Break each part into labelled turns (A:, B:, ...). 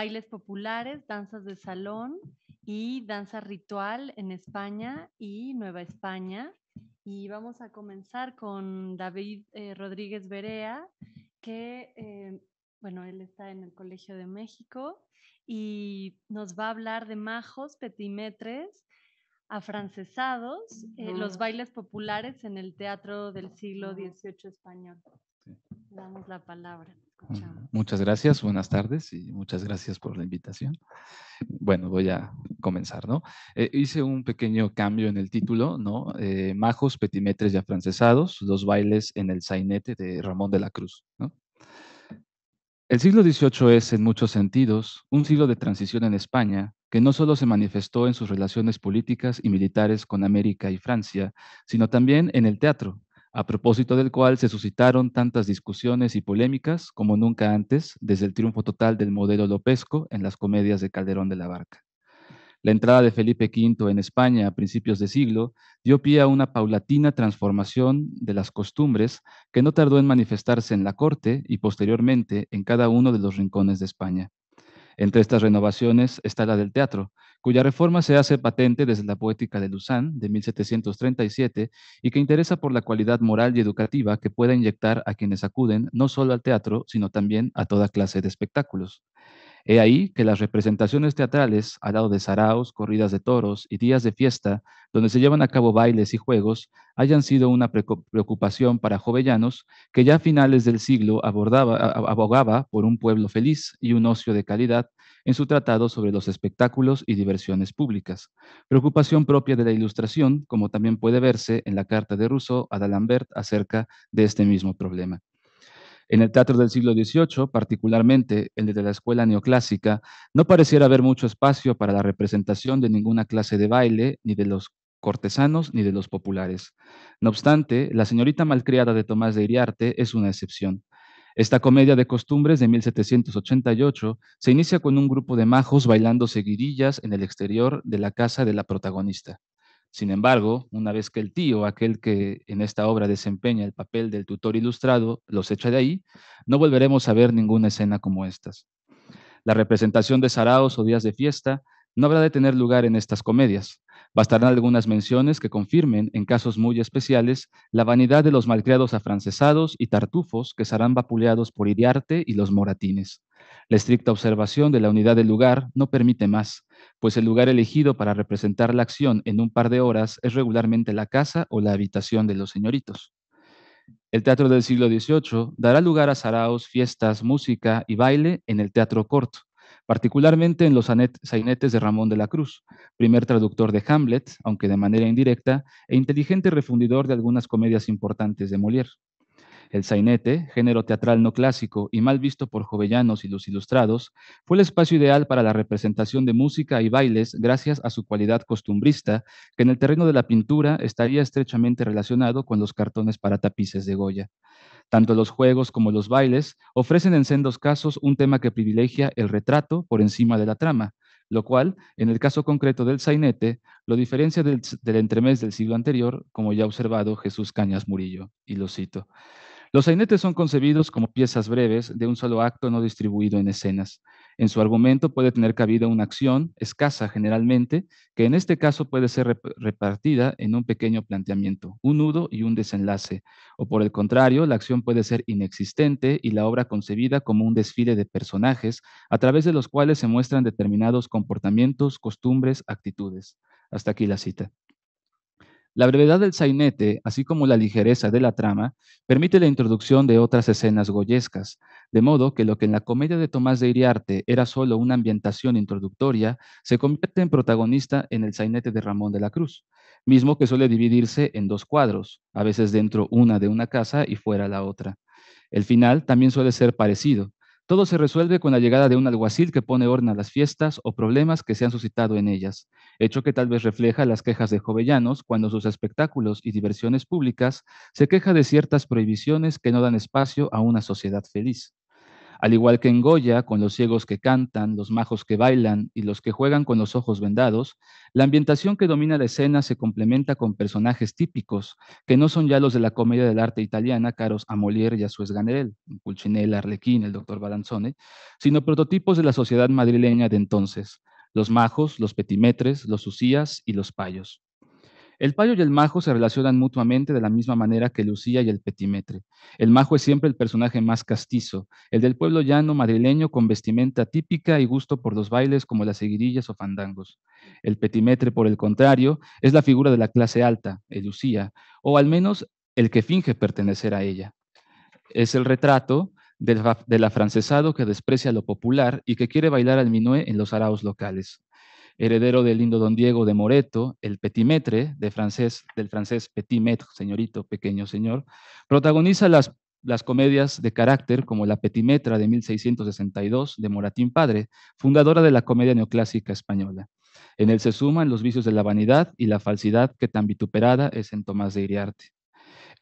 A: bailes populares, danzas de salón y danza ritual en España y Nueva España. Y vamos a comenzar con David eh, Rodríguez Berea, que, eh, bueno, él está en el Colegio de México y nos va a hablar de majos, petimetres, afrancesados, eh, los bailes populares en el teatro del siglo XVIII español. Damos la palabra.
B: Mm, muchas gracias, buenas tardes y muchas gracias por la invitación. Bueno, voy a comenzar, ¿no? Eh, hice un pequeño cambio en el título, ¿no? Eh, majos, petimetres y afrancesados, dos bailes en el sainete de Ramón de la Cruz, El siglo XVIII es, en muchos sentidos, un siglo de transición en España que no solo se manifestó en sus relaciones políticas y militares con América y Francia, sino también en el teatro, a propósito del cual se suscitaron tantas discusiones y polémicas como nunca antes desde el triunfo total del modelo lopesco en las comedias de Calderón de la Barca. La entrada de Felipe V en España a principios de siglo dio pie a una paulatina transformación de las costumbres que no tardó en manifestarse en la corte y posteriormente en cada uno de los rincones de España. Entre estas renovaciones está la del teatro, cuya reforma se hace patente desde la poética de Luzán de 1737 y que interesa por la cualidad moral y educativa que pueda inyectar a quienes acuden no solo al teatro, sino también a toda clase de espectáculos. He ahí que las representaciones teatrales, al lado de saraos, corridas de toros y días de fiesta, donde se llevan a cabo bailes y juegos, hayan sido una preocupación para jovellanos que ya a finales del siglo abogaba por un pueblo feliz y un ocio de calidad en su tratado sobre los espectáculos y diversiones públicas, preocupación propia de la Ilustración, como también puede verse en la carta de Rousseau a D'Alembert acerca de este mismo problema. En el teatro del siglo XVIII, particularmente el de la escuela neoclásica, no pareciera haber mucho espacio para la representación de ninguna clase de baile, ni de los cortesanos, ni de los populares. No obstante, la señorita malcriada de Tomás de Iriarte es una excepción. Esta comedia de costumbres de 1788 se inicia con un grupo de majos bailando seguirillas en el exterior de la casa de la protagonista. Sin embargo, una vez que el tío, aquel que en esta obra desempeña el papel del tutor ilustrado, los echa de ahí, no volveremos a ver ninguna escena como estas. La representación de saraos o días de fiesta no habrá de tener lugar en estas comedias. Bastarán algunas menciones que confirmen, en casos muy especiales, la vanidad de los malcriados afrancesados y tartufos que serán vapuleados por Iriarte y los moratines. La estricta observación de la unidad del lugar no permite más, pues el lugar elegido para representar la acción en un par de horas es regularmente la casa o la habitación de los señoritos. El teatro del siglo XVIII dará lugar a saraos, fiestas, música y baile en el teatro corto, particularmente en los sainetes de Ramón de la Cruz, primer traductor de Hamlet, aunque de manera indirecta, e inteligente refundidor de algunas comedias importantes de Molière. El sainete, género teatral no clásico y mal visto por jovellanos y los ilustrados, fue el espacio ideal para la representación de música y bailes gracias a su cualidad costumbrista, que en el terreno de la pintura estaría estrechamente relacionado con los cartones para tapices de Goya. Tanto los juegos como los bailes ofrecen en sendos casos un tema que privilegia el retrato por encima de la trama, lo cual, en el caso concreto del sainete, lo diferencia del, del entremés del siglo anterior, como ya ha observado Jesús Cañas Murillo, y lo cito. Los sainetes son concebidos como piezas breves de un solo acto no distribuido en escenas. En su argumento puede tener cabida una acción, escasa generalmente, que en este caso puede ser repartida en un pequeño planteamiento, un nudo y un desenlace. O por el contrario, la acción puede ser inexistente y la obra concebida como un desfile de personajes a través de los cuales se muestran determinados comportamientos, costumbres, actitudes. Hasta aquí la cita. La brevedad del sainete, así como la ligereza de la trama, permite la introducción de otras escenas goyescas, de modo que lo que en la comedia de Tomás de Iriarte era solo una ambientación introductoria, se convierte en protagonista en el sainete de Ramón de la Cruz, mismo que suele dividirse en dos cuadros, a veces dentro una de una casa y fuera la otra. El final también suele ser parecido, todo se resuelve con la llegada de un alguacil que pone orden a las fiestas o problemas que se han suscitado en ellas, hecho que tal vez refleja las quejas de jovellanos cuando sus espectáculos y diversiones públicas se queja de ciertas prohibiciones que no dan espacio a una sociedad feliz. Al igual que en Goya, con los ciegos que cantan, los majos que bailan y los que juegan con los ojos vendados, la ambientación que domina la escena se complementa con personajes típicos, que no son ya los de la comedia del arte italiana, caros a Molière y a su Esganerel, Pulcinella, Arlequín, el doctor Balanzone, sino prototipos de la sociedad madrileña de entonces, los majos, los petimetres, los usías y los payos. El payo y el majo se relacionan mutuamente de la misma manera que Lucía y el petimetre. El majo es siempre el personaje más castizo, el del pueblo llano madrileño con vestimenta típica y gusto por los bailes como las seguirillas o fandangos. El petimetre, por el contrario, es la figura de la clase alta, el Lucía, o al menos el que finge pertenecer a ella. Es el retrato del, del afrancesado que desprecia lo popular y que quiere bailar al minué en los araos locales heredero del lindo don Diego de Moreto, el petimetre de francés, del francés petit señorito, pequeño señor, protagoniza las, las comedias de carácter como La petimetra de 1662 de Moratín Padre, fundadora de la comedia neoclásica española. En él se suman los vicios de la vanidad y la falsidad que tan vituperada es en Tomás de Iriarte.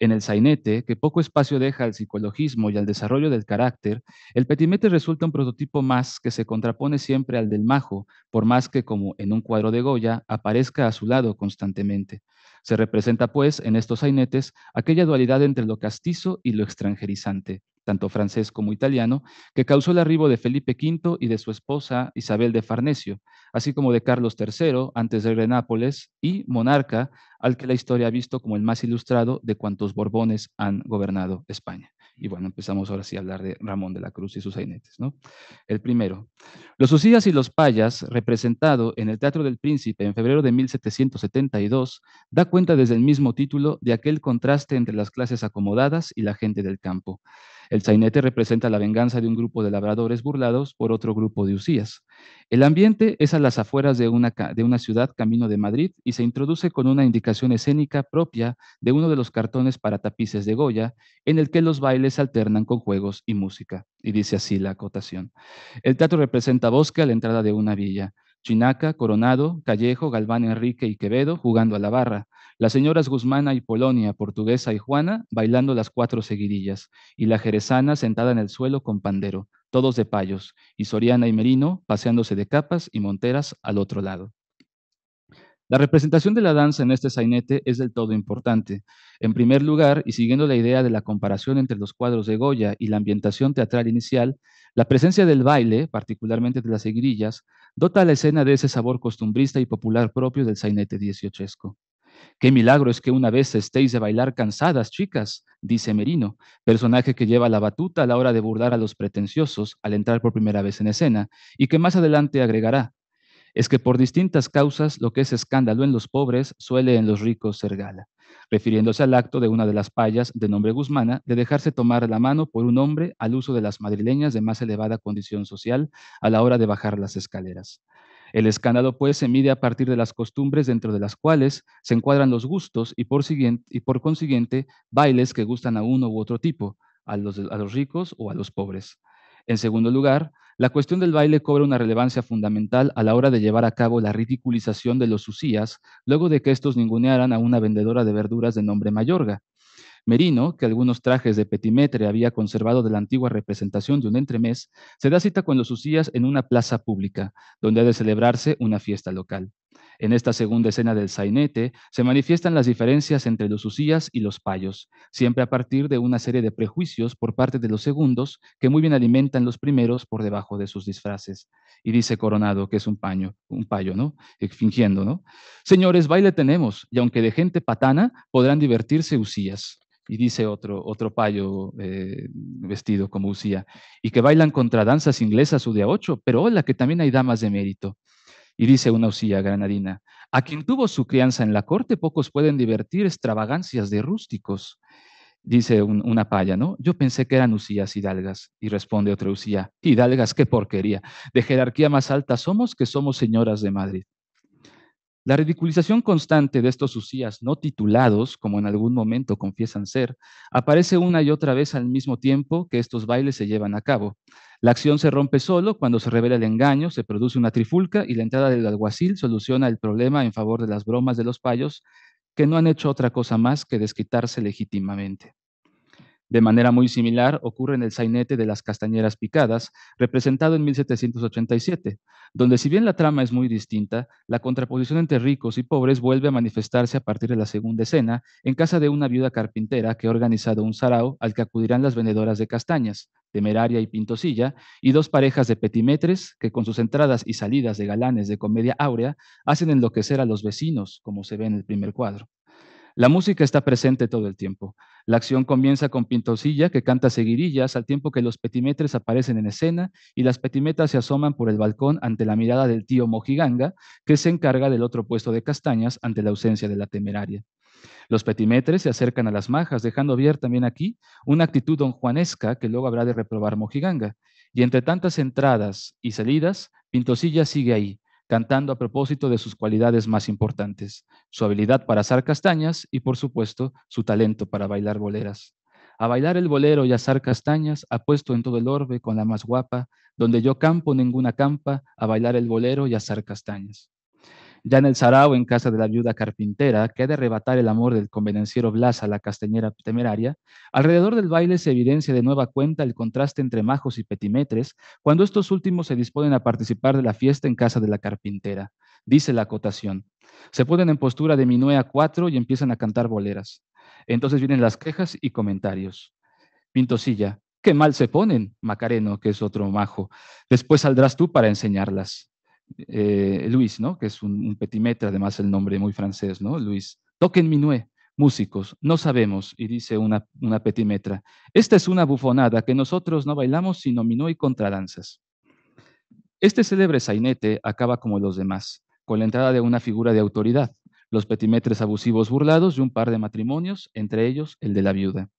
B: En el sainete, que poco espacio deja al psicologismo y al desarrollo del carácter, el petimete resulta un prototipo más que se contrapone siempre al del majo, por más que, como en un cuadro de Goya, aparezca a su lado constantemente. Se representa, pues, en estos sainetes aquella dualidad entre lo castizo y lo extranjerizante, tanto francés como italiano, que causó el arribo de Felipe V y de su esposa Isabel de Farnesio, así como de Carlos III, antes de Nápoles, y monarca al que la historia ha visto como el más ilustrado de cuantos Borbones han gobernado España. Y bueno, empezamos ahora sí a hablar de Ramón de la Cruz y sus sainetes, ¿no? El primero, los usías y los payas, representado en el Teatro del Príncipe en febrero de 1772, da cuenta desde el mismo título de aquel contraste entre las clases acomodadas y la gente del campo. El sainete representa la venganza de un grupo de labradores burlados por otro grupo de usías. El ambiente es a las afueras de una, de una ciudad camino de Madrid y se introduce con una indicación escénica propia de uno de los cartones para tapices de Goya, en el que los bailes alternan con juegos y música. Y dice así la acotación. El teatro representa bosque a la entrada de una villa. Chinaca, Coronado, Callejo, Galván Enrique y Quevedo jugando a la barra las señoras Guzmana y Polonia, Portuguesa y Juana, bailando las cuatro seguidillas, y la jerezana sentada en el suelo con pandero, todos de payos, y Soriana y Merino paseándose de capas y monteras al otro lado. La representación de la danza en este sainete es del todo importante. En primer lugar, y siguiendo la idea de la comparación entre los cuadros de Goya y la ambientación teatral inicial, la presencia del baile, particularmente de las seguirillas, dota a la escena de ese sabor costumbrista y popular propio del sainete dieciochesco. Qué milagro es que una vez estéis de bailar cansadas, chicas, dice Merino, personaje que lleva la batuta a la hora de burlar a los pretenciosos al entrar por primera vez en escena, y que más adelante agregará, es que por distintas causas lo que es escándalo en los pobres suele en los ricos ser gala, refiriéndose al acto de una de las payas de nombre Guzmana de dejarse tomar la mano por un hombre al uso de las madrileñas de más elevada condición social a la hora de bajar las escaleras. El escándalo, pues, se mide a partir de las costumbres dentro de las cuales se encuadran los gustos y por, consiguiente bailes que gustan a uno u otro tipo, a los, a los ricos o a los pobres. En segundo lugar, la cuestión del baile cobra una relevancia fundamental a la hora de llevar a cabo la ridiculización de los usías, luego de que estos ningunearan a una vendedora de verduras de nombre Mayorga, Merino, que algunos trajes de petimetre había conservado de la antigua representación de un entremés, se da cita con los usías en una plaza pública, donde ha de celebrarse una fiesta local. En esta segunda escena del sainete se manifiestan las diferencias entre los usías y los payos, siempre a partir de una serie de prejuicios por parte de los segundos que muy bien alimentan los primeros por debajo de sus disfraces. Y dice Coronado que es un paño, un payo, ¿no? Eh, fingiendo, ¿no? Señores, baile tenemos, y aunque de gente patana podrán divertirse usías y dice otro, otro payo eh, vestido como Usía, y que bailan contra danzas inglesas o de a ocho, pero hola, que también hay damas de mérito. Y dice una Usía granadina, a quien tuvo su crianza en la corte, pocos pueden divertir extravagancias de rústicos. Dice una paya, ¿no? Yo pensé que eran usías hidalgas. Y responde otra usía, hidalgas, qué porquería. De jerarquía más alta somos que somos señoras de Madrid. La ridiculización constante de estos usías no titulados, como en algún momento confiesan ser, aparece una y otra vez al mismo tiempo que estos bailes se llevan a cabo. La acción se rompe solo cuando se revela el engaño, se produce una trifulca y la entrada del alguacil soluciona el problema en favor de las bromas de los payos, que no han hecho otra cosa más que desquitarse legítimamente. De manera muy similar ocurre en el sainete de las castañeras picadas, representado en 1787, donde si bien la trama es muy distinta, la contraposición entre ricos y pobres vuelve a manifestarse a partir de la segunda escena, en casa de una viuda carpintera que ha organizado un sarao al que acudirán las vendedoras de castañas, Temeraria y Pintosilla, y dos parejas de petimetres que con sus entradas y salidas de galanes de comedia áurea hacen enloquecer a los vecinos, como se ve en el primer cuadro. La música está presente todo el tiempo. La acción comienza con Pintosilla, que canta seguirillas, al tiempo que los petimetres aparecen en escena y las petimetas se asoman por el balcón ante la mirada del tío Mojiganga, que se encarga del otro puesto de castañas ante la ausencia de la temeraria. Los petimetres se acercan a las majas, dejando ver también aquí una actitud donjuanesca que luego habrá de reprobar Mojiganga. Y entre tantas entradas y salidas, Pintosilla sigue ahí, cantando a propósito de sus cualidades más importantes, su habilidad para asar castañas y, por supuesto, su talento para bailar boleras. A bailar el bolero y asar castañas, ha puesto en todo el orbe con la más guapa, donde yo campo ninguna campa, a bailar el bolero y asar castañas. Ya en el Sarao, en casa de la viuda carpintera, que ha de arrebatar el amor del convenenciero Blas a la castañera temeraria, alrededor del baile se evidencia de nueva cuenta el contraste entre majos y petimetres cuando estos últimos se disponen a participar de la fiesta en casa de la carpintera. Dice la acotación. Se ponen en postura de minué a cuatro y empiezan a cantar boleras. Entonces vienen las quejas y comentarios. Pintosilla, qué mal se ponen, Macareno, que es otro majo. Después saldrás tú para enseñarlas. Eh, Luis, ¿no? que es un, petimetra, petimetre, además el nombre muy francés, ¿no? Luis, toquen minué, músicos, no sabemos, y dice una, una petimetra, esta es una bufonada que nosotros no bailamos sino minué y contradanzas. Este célebre sainete acaba como los demás, con la entrada de una figura de autoridad, los petimetres abusivos burlados y un par de matrimonios, entre ellos el de la viuda.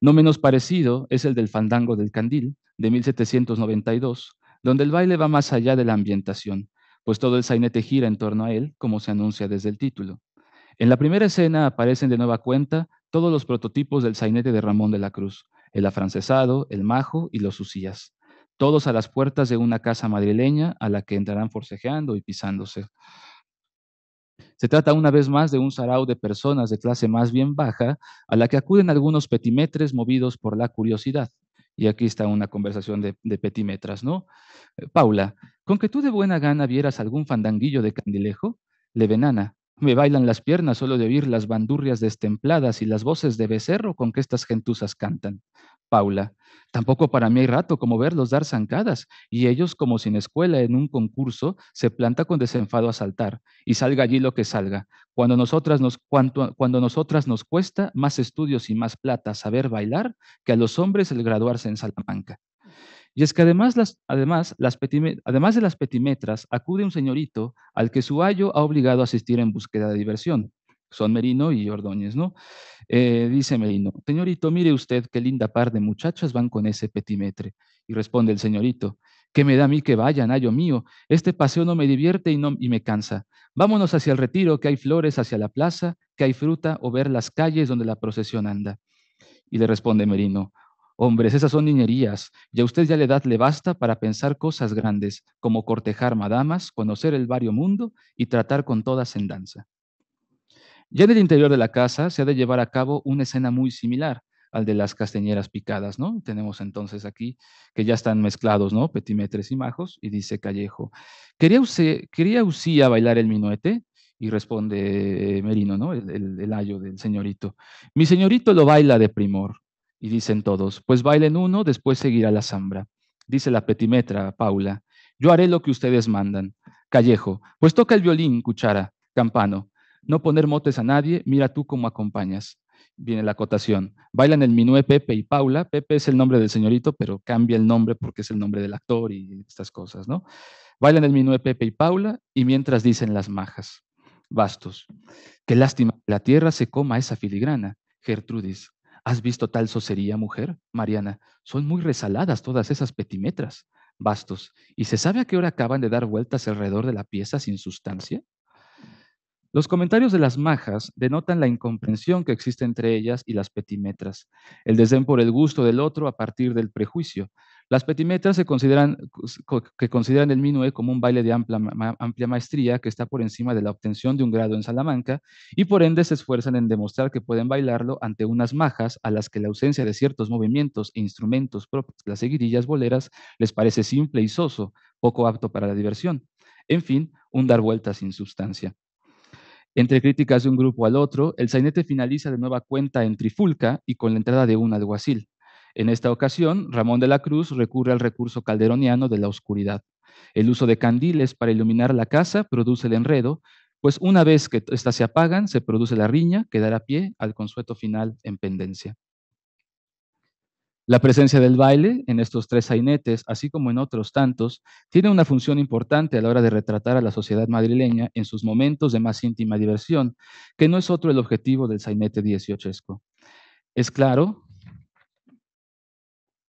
B: No menos parecido es el del fandango del candil de 1792, donde el baile va más allá de la ambientación, pues todo el sainete gira en torno a él, como se anuncia desde el título. En la primera escena aparecen de nueva cuenta todos los prototipos del sainete de Ramón de la Cruz, el afrancesado, el majo y los usías, todos a las puertas de una casa madrileña a la que entrarán forcejeando y pisándose. Se trata una vez más de un sarau de personas de clase más bien baja a la que acuden algunos petimetres movidos por la curiosidad, y aquí está una conversación de, de petimetras, ¿no? Paula, con que tú de buena gana vieras algún fandanguillo de candilejo, levenana, me bailan las piernas solo de oír las bandurrias destempladas y las voces de becerro con que estas gentuzas cantan. Paula, tampoco para mí hay rato como verlos dar zancadas, y ellos, como sin escuela en un concurso, se planta con desenfado a saltar, y salga allí lo que salga. Cuando nosotras nos, cuando nosotras nos cuesta más estudios y más plata saber bailar que a los hombres el graduarse en Salamanca. Y es que además, además, las de las petimetras, acude un señorito al que su ayo ha obligado a asistir en búsqueda de diversión. Son Merino y Ordóñez, ¿no? Eh, dice Merino, señorito, mire usted qué linda par de muchachas van con ese petimetre. Y responde el señorito, ¿Qué me da a mí que vayan, ayo mío? Este paseo no me divierte y, no, y me cansa. Vámonos hacia el retiro, que hay flores hacia la plaza, que hay fruta, o ver las calles donde la procesión anda. Y le responde Merino, Hombres, esas son niñerías, y a usted ya la edad le basta para pensar cosas grandes, como cortejar madamas, conocer el vario mundo y tratar con todas en danza. Ya en el interior de la casa se ha de llevar a cabo una escena muy similar al de las castañeras picadas, ¿no? Tenemos entonces aquí que ya están mezclados, ¿no? Petimetres y majos, y dice Callejo, ¿quería usted, quería usía bailar el minuete? Y responde Merino, ¿no? El, el ayo del señorito. Mi señorito lo baila de primor, y dicen todos, pues bailen uno, después seguirá la zambra. Dice la petimetra, Paula, yo haré lo que ustedes mandan. Callejo, pues toca el violín, cuchara, campano. No poner motes a nadie, mira tú cómo acompañas. Viene la acotación. Bailan el minué Pepe y Paula. Pepe es el nombre del señorito, pero cambia el nombre porque es el nombre del actor y estas cosas, ¿no? Bailan el minué Pepe y Paula y mientras dicen las majas. Bastos. Qué lástima que la tierra se coma esa filigrana. Gertrudis. ¿Has visto tal socería, mujer? Mariana, son muy resaladas todas esas petimetras. Bastos, ¿y se sabe a qué hora acaban de dar vueltas alrededor de la pieza sin sustancia? Los comentarios de las majas denotan la incomprensión que existe entre ellas y las petimetras, el desdén por el gusto del otro a partir del prejuicio, las petimetras se consideran, que consideran el Minué como un baile de amplia, maestría que está por encima de la obtención de un grado en Salamanca y por ende se esfuerzan en demostrar que pueden bailarlo ante unas majas a las que la ausencia de ciertos movimientos e instrumentos propios las seguidillas boleras les parece simple y soso, poco apto para la diversión. En fin, un dar vueltas sin sustancia. Entre críticas de un grupo al otro, el sainete finaliza de nueva cuenta en trifulca y con la entrada de un alguacil. En esta ocasión, Ramón de la Cruz recurre al recurso calderoniano de la oscuridad. El uso de candiles para iluminar la casa produce el enredo, pues una vez que éstas se apagan, se produce la riña que dará pie al consueto final en pendencia. La presencia del baile en estos tres sainetes, así como en otros tantos, tiene una función importante a la hora de retratar a la sociedad madrileña en sus momentos de más íntima diversión, que no es otro el objetivo del sainete dieciochesco. Es claro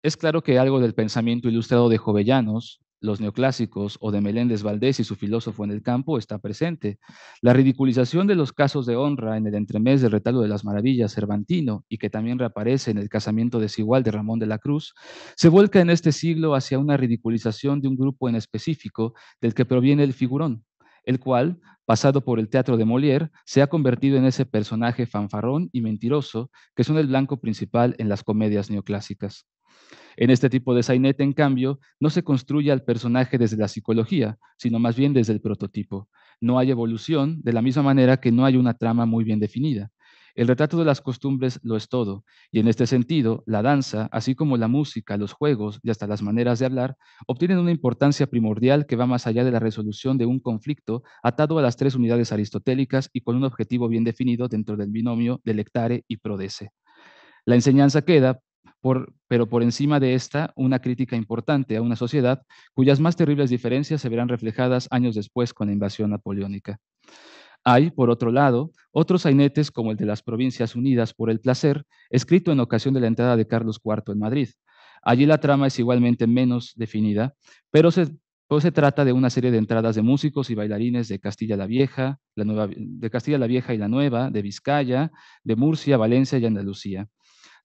B: es claro que algo del pensamiento ilustrado de Jovellanos, los neoclásicos o de Meléndez Valdés y su filósofo en el campo está presente. La ridiculización de los casos de honra en el entremés del Retablo de las Maravillas Cervantino y que también reaparece en el Casamiento desigual de Ramón de la Cruz, se vuelca en este siglo hacia una ridiculización de un grupo en específico del que proviene el figurón, el cual, pasado por el teatro de Molière, se ha convertido en ese personaje fanfarrón y mentiroso que son el blanco principal en las comedias neoclásicas. En este tipo de sainete, en cambio, no se construye al personaje desde la psicología, sino más bien desde el prototipo. No hay evolución, de la misma manera que no hay una trama muy bien definida. El retrato de las costumbres lo es todo, y en este sentido, la danza, así como la música, los juegos y hasta las maneras de hablar, obtienen una importancia primordial que va más allá de la resolución de un conflicto atado a las tres unidades aristotélicas y con un objetivo bien definido dentro del binomio delectare y prodece. La enseñanza queda, pero por encima de esta, una crítica importante a una sociedad cuyas más terribles diferencias se verán reflejadas años después con la invasión napoleónica. Hay, por otro lado, otros sainetes como el de las Provincias Unidas por el Placer, escrito en ocasión de la entrada de Carlos IV en Madrid. Allí la trama es igualmente menos definida, pero pues se, trata de una serie de entradas de músicos y bailarines de Castilla la Vieja, de Castilla la Vieja y la Nueva, de Vizcaya, de Murcia, Valencia y Andalucía.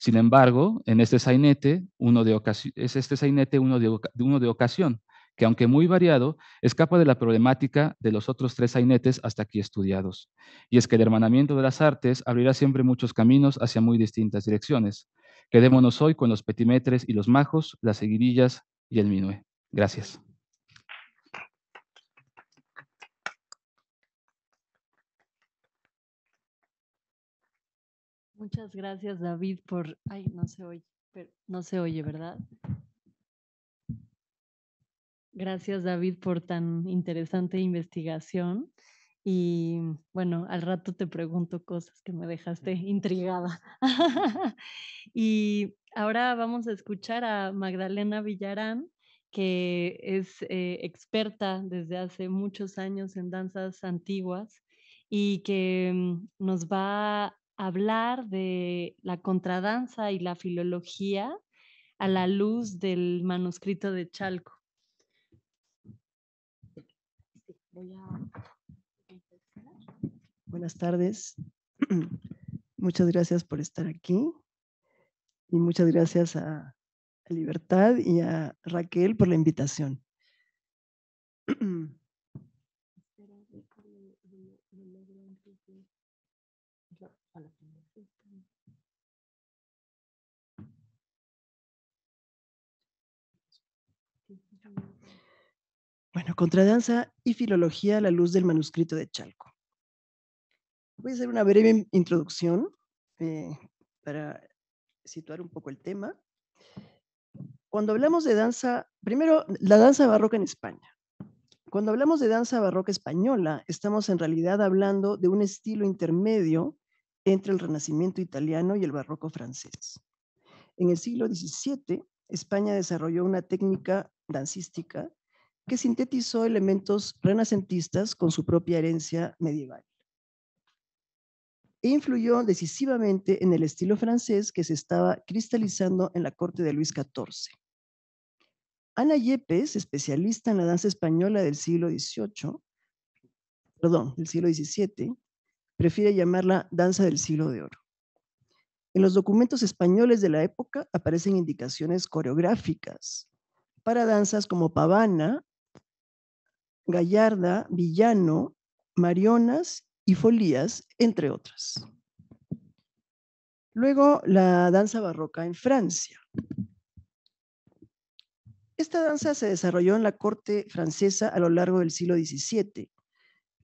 B: Sin embargo, en este sainete, uno de es este sainete uno de, uno de ocasión, que aunque muy variado, escapa de la problemática de los otros tres sainetes hasta aquí estudiados. Y es que el hermanamiento de las artes abrirá siempre muchos caminos hacia muy distintas direcciones. Quedémonos hoy con los petimetres y los majos, las seguidillas y el minué. Gracias.
A: Muchas gracias, David, por. Ay, no se oye, pero no se oye, ¿verdad? Gracias, David, por tan interesante investigación. Y bueno, al rato te pregunto cosas que me dejaste intrigada. y ahora vamos a escuchar a Magdalena Villarán, que es eh, experta desde hace muchos años en danzas antiguas y que mm, nos va hablar de la contradanza y la filología a la luz del manuscrito de Chalco.
C: Buenas tardes. Muchas gracias por estar aquí y muchas gracias a Libertad y a Raquel por la invitación. Bueno, contradanza y filología a la luz del manuscrito de Chalco. Voy a hacer una breve introducción eh, para situar un poco el tema. Cuando hablamos de danza, primero, la danza barroca en España. Cuando hablamos de danza barroca española, estamos en realidad hablando de un estilo intermedio entre el Renacimiento italiano y el barroco francés. En el siglo XVII, España desarrolló una técnica dancística que sintetizó elementos renacentistas con su propia herencia medieval. E influyó decisivamente en el estilo francés que se estaba cristalizando en la corte de Luis XIV. Ana Yepes, especialista en la danza española del siglo XVIII, perdón, del siglo XVII, prefiere llamarla danza del siglo de oro. En los documentos españoles de la época aparecen indicaciones coreográficas para danzas como pavana, Gallarda, Villano, Marionas y Folías, entre otras. Luego, la danza barroca en Francia. Esta danza se desarrolló en la corte francesa a lo largo del siglo XVII,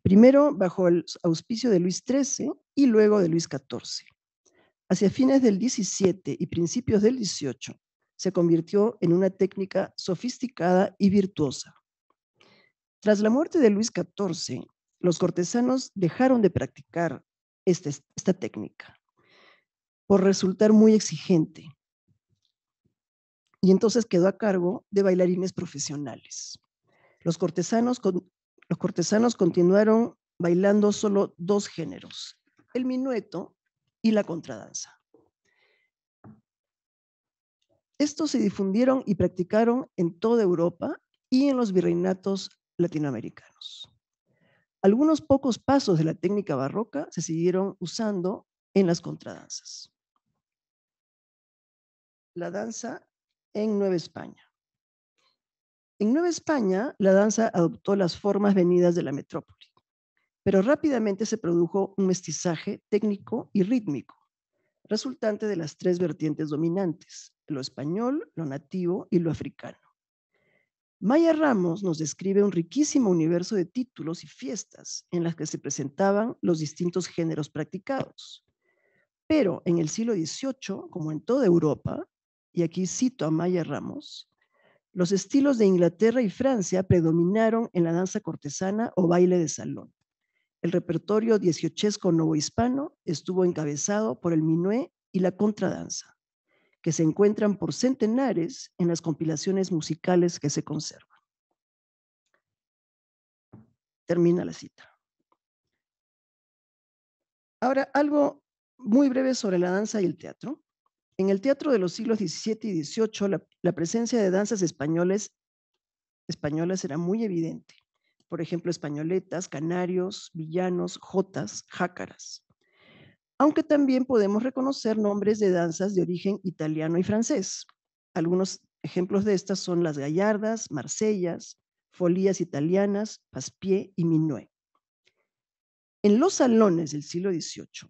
C: primero bajo el auspicio de Luis XIII y luego de Luis XIV. Hacia fines del XVII y principios del XVIII, se convirtió en una técnica sofisticada y virtuosa. Tras la muerte de Luis XIV, los cortesanos dejaron de practicar este, esta, técnica por resultar muy exigente. Y entonces quedó a cargo de bailarines profesionales. Los cortesanos, los cortesanos continuaron bailando solo dos géneros, el minueto y la contradanza. Estos se difundieron y practicaron en toda Europa y en los virreinatos latinoamericanos. Algunos pocos pasos de la técnica barroca se siguieron usando en las contradanzas. La danza en Nueva España. En Nueva España, la danza adoptó las formas venidas de la metrópoli, pero rápidamente se produjo un mestizaje técnico y rítmico, resultante de las tres vertientes dominantes, lo español, lo nativo y lo africano. Maya Ramos nos describe un riquísimo universo de títulos y fiestas en las que se presentaban los distintos géneros practicados. Pero en el siglo XVIII, como en toda Europa, y aquí cito a Maya Ramos, los estilos de Inglaterra y Francia predominaron en la danza cortesana o baile de salón. El repertorio dieciochesco novohispano estuvo encabezado por el minué y la contradanza que se encuentran por centenares en las compilaciones musicales que se conservan. Termina la cita. Ahora, algo muy breve sobre la danza y el teatro. En el teatro de los siglos XVII y XVIII, la, presencia de danzas españoles, españolas era muy evidente. Por ejemplo, españoletas, canarios, villanos, jotas, jácaras aunque también podemos reconocer nombres de danzas de origen italiano y francés. Algunos ejemplos de estas son las gallardas, marsellas, folías italianas, paspié y minué. En los salones del siglo XVIII,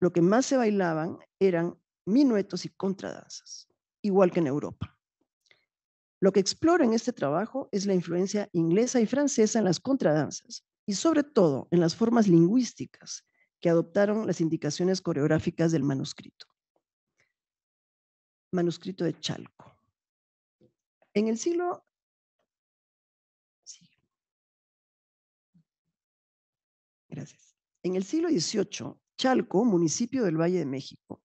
C: lo que más se bailaban eran minuetos y contradanzas, igual que en Europa. Lo que exploro en este trabajo es la influencia inglesa y francesa en las contradanzas y sobre todo en las formas lingüísticas que adoptaron las indicaciones coreográficas del manuscrito.
B: Manuscrito de Chalco. En el siglo... Gracias.
C: En el siglo XVIII, Chalco, municipio del Valle de México,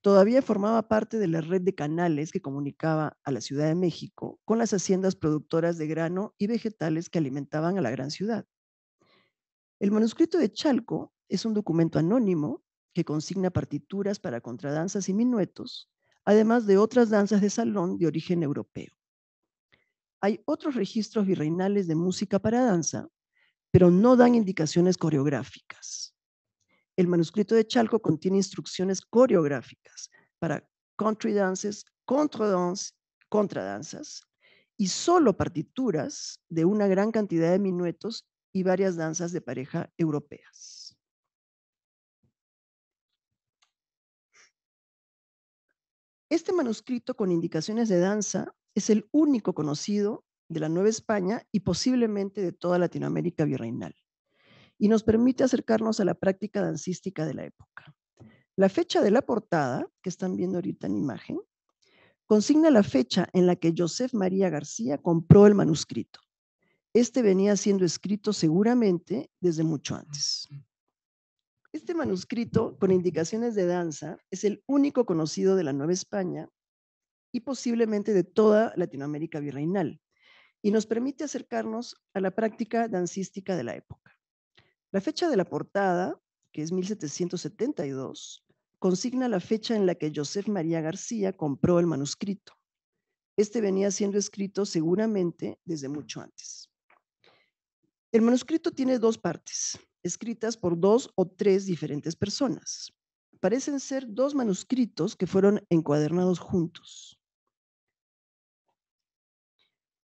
C: todavía formaba parte de la red de canales que comunicaba a la Ciudad de México con las haciendas productoras de grano y vegetales que alimentaban a la gran ciudad. El manuscrito de Chalco es un documento anónimo que consigna partituras para contradanzas y minuetos, además de otras danzas de salón de origen europeo. Hay otros registros virreinales de música para danza, pero no dan indicaciones coreográficas. El manuscrito de Chalco contiene instrucciones coreográficas para country dances, contradanzas, contradanzas y solo partituras de una gran cantidad de minuetos y varias danzas de pareja europeas. Este manuscrito con indicaciones de danza es el único conocido de la Nueva España y posiblemente de toda Latinoamérica virreinal, y nos permite acercarnos a la práctica dancística de la época. La fecha de la portada, que están viendo ahorita en imagen, consigna la fecha en la que Josef María García compró el manuscrito. Este venía siendo escrito seguramente desde mucho antes. Este manuscrito con indicaciones de danza es el único conocido de la Nueva España y posiblemente de toda Latinoamérica virreinal, y nos permite acercarnos a la práctica dancística de la época. La fecha de la portada, que es 1772, consigna la fecha en la que Joseph María García compró el manuscrito. Este venía siendo escrito seguramente desde mucho antes. El manuscrito tiene dos partes, escritas por dos o tres diferentes personas. Parecen ser dos manuscritos que fueron encuadernados juntos.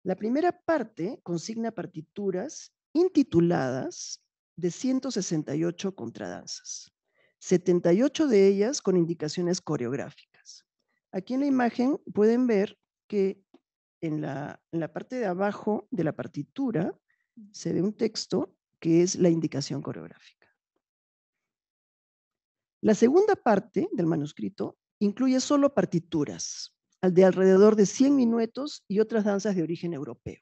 C: La primera parte consigna partituras intituladas de 168 contradanzas, 78 de ellas con indicaciones coreográficas. Aquí en la imagen pueden ver que en la, en la parte de abajo de la partitura se ve un texto que es la indicación coreográfica. La segunda parte del manuscrito incluye solo partituras, de alrededor de 100 minuetos y otras danzas de origen europeo.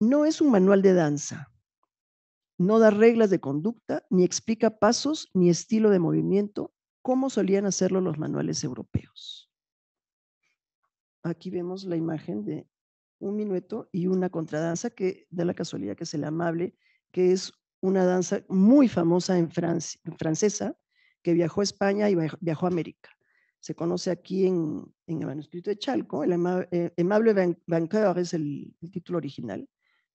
C: No es un manual de danza, no da reglas de conducta, ni explica pasos ni estilo de movimiento como solían hacerlo los manuales europeos. Aquí vemos la imagen de un minueto y una contradanza que da la casualidad que es el amable, que es una danza muy famosa en Francia, francesa, que viajó a España y viajó a América. Se conoce aquí en, el manuscrito de Chalco, el eh, amable Banqueur es el, título original,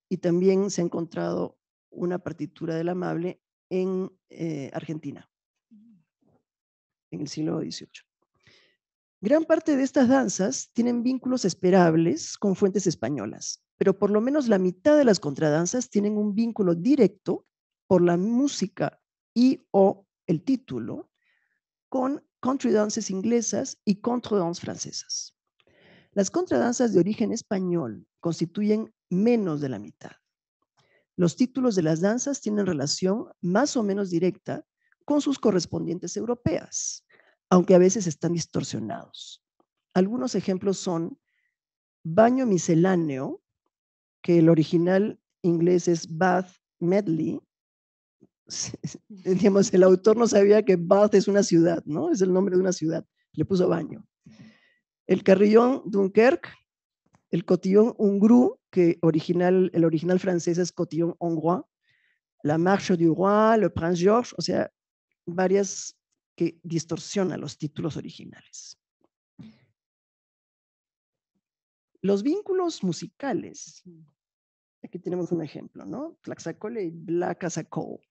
C: y también se ha encontrado una partitura del amable en eh, Argentina, en el siglo XVIII. Gran parte de estas danzas tienen vínculos esperables con fuentes españolas, pero por lo menos la mitad de las contradanzas tienen un vínculo directo por la música y o el título con country dances inglesas y contradances francesas. Las contradanzas de origen español constituyen menos de la mitad. Los títulos de las danzas tienen relación más o menos directa con sus correspondientes europeas, aunque a veces están distorsionados. Algunos ejemplos son baño misceláneo, que el original inglés es bath medley. el autor no sabía que Bath es una ciudad, ¿no? Es el nombre de una ciudad. Le puso baño. El carrillón Dunkerque, el cotillón Ungrú, que original, el original francés es Cotillon hongrois, la marche du roi, le prince George, o sea, varias que distorsiona los títulos originales. Los vínculos musicales, aquí tenemos un ejemplo, ¿no? Tlaxacole y Casacole.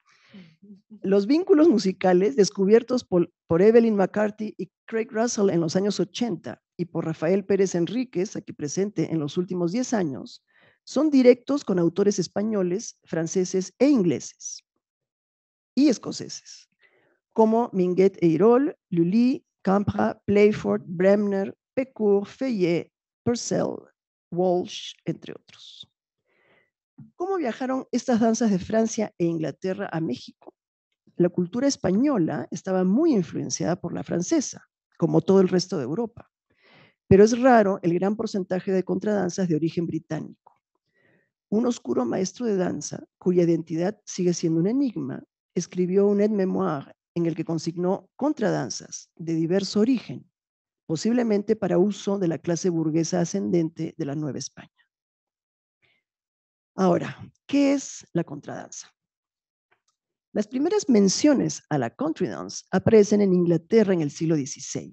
C: Los vínculos musicales descubiertos por, por, Evelyn McCarthy y Craig Russell en los años 80 y por Rafael Pérez Enríquez, aquí presente en los últimos 10 años, son directos con autores españoles, franceses e ingleses y escoceses como Minguet e Lully, Campra, Playford, Bremner, Pecourt, Feuillet, Purcell, Walsh, entre otros. ¿Cómo viajaron estas danzas de Francia e Inglaterra a México? La cultura española estaba muy influenciada por la francesa, como todo el resto de Europa, pero es raro el gran porcentaje de contradanzas de origen británico. Un oscuro maestro de danza, cuya identidad sigue siendo un enigma, escribió un ed memoir en el que consignó contradanzas de diverso origen, posiblemente para uso de la clase burguesa ascendente de la Nueva España. Ahora, ¿qué es la contradanza? Las primeras menciones a la country dance aparecen en Inglaterra en el siglo XVI,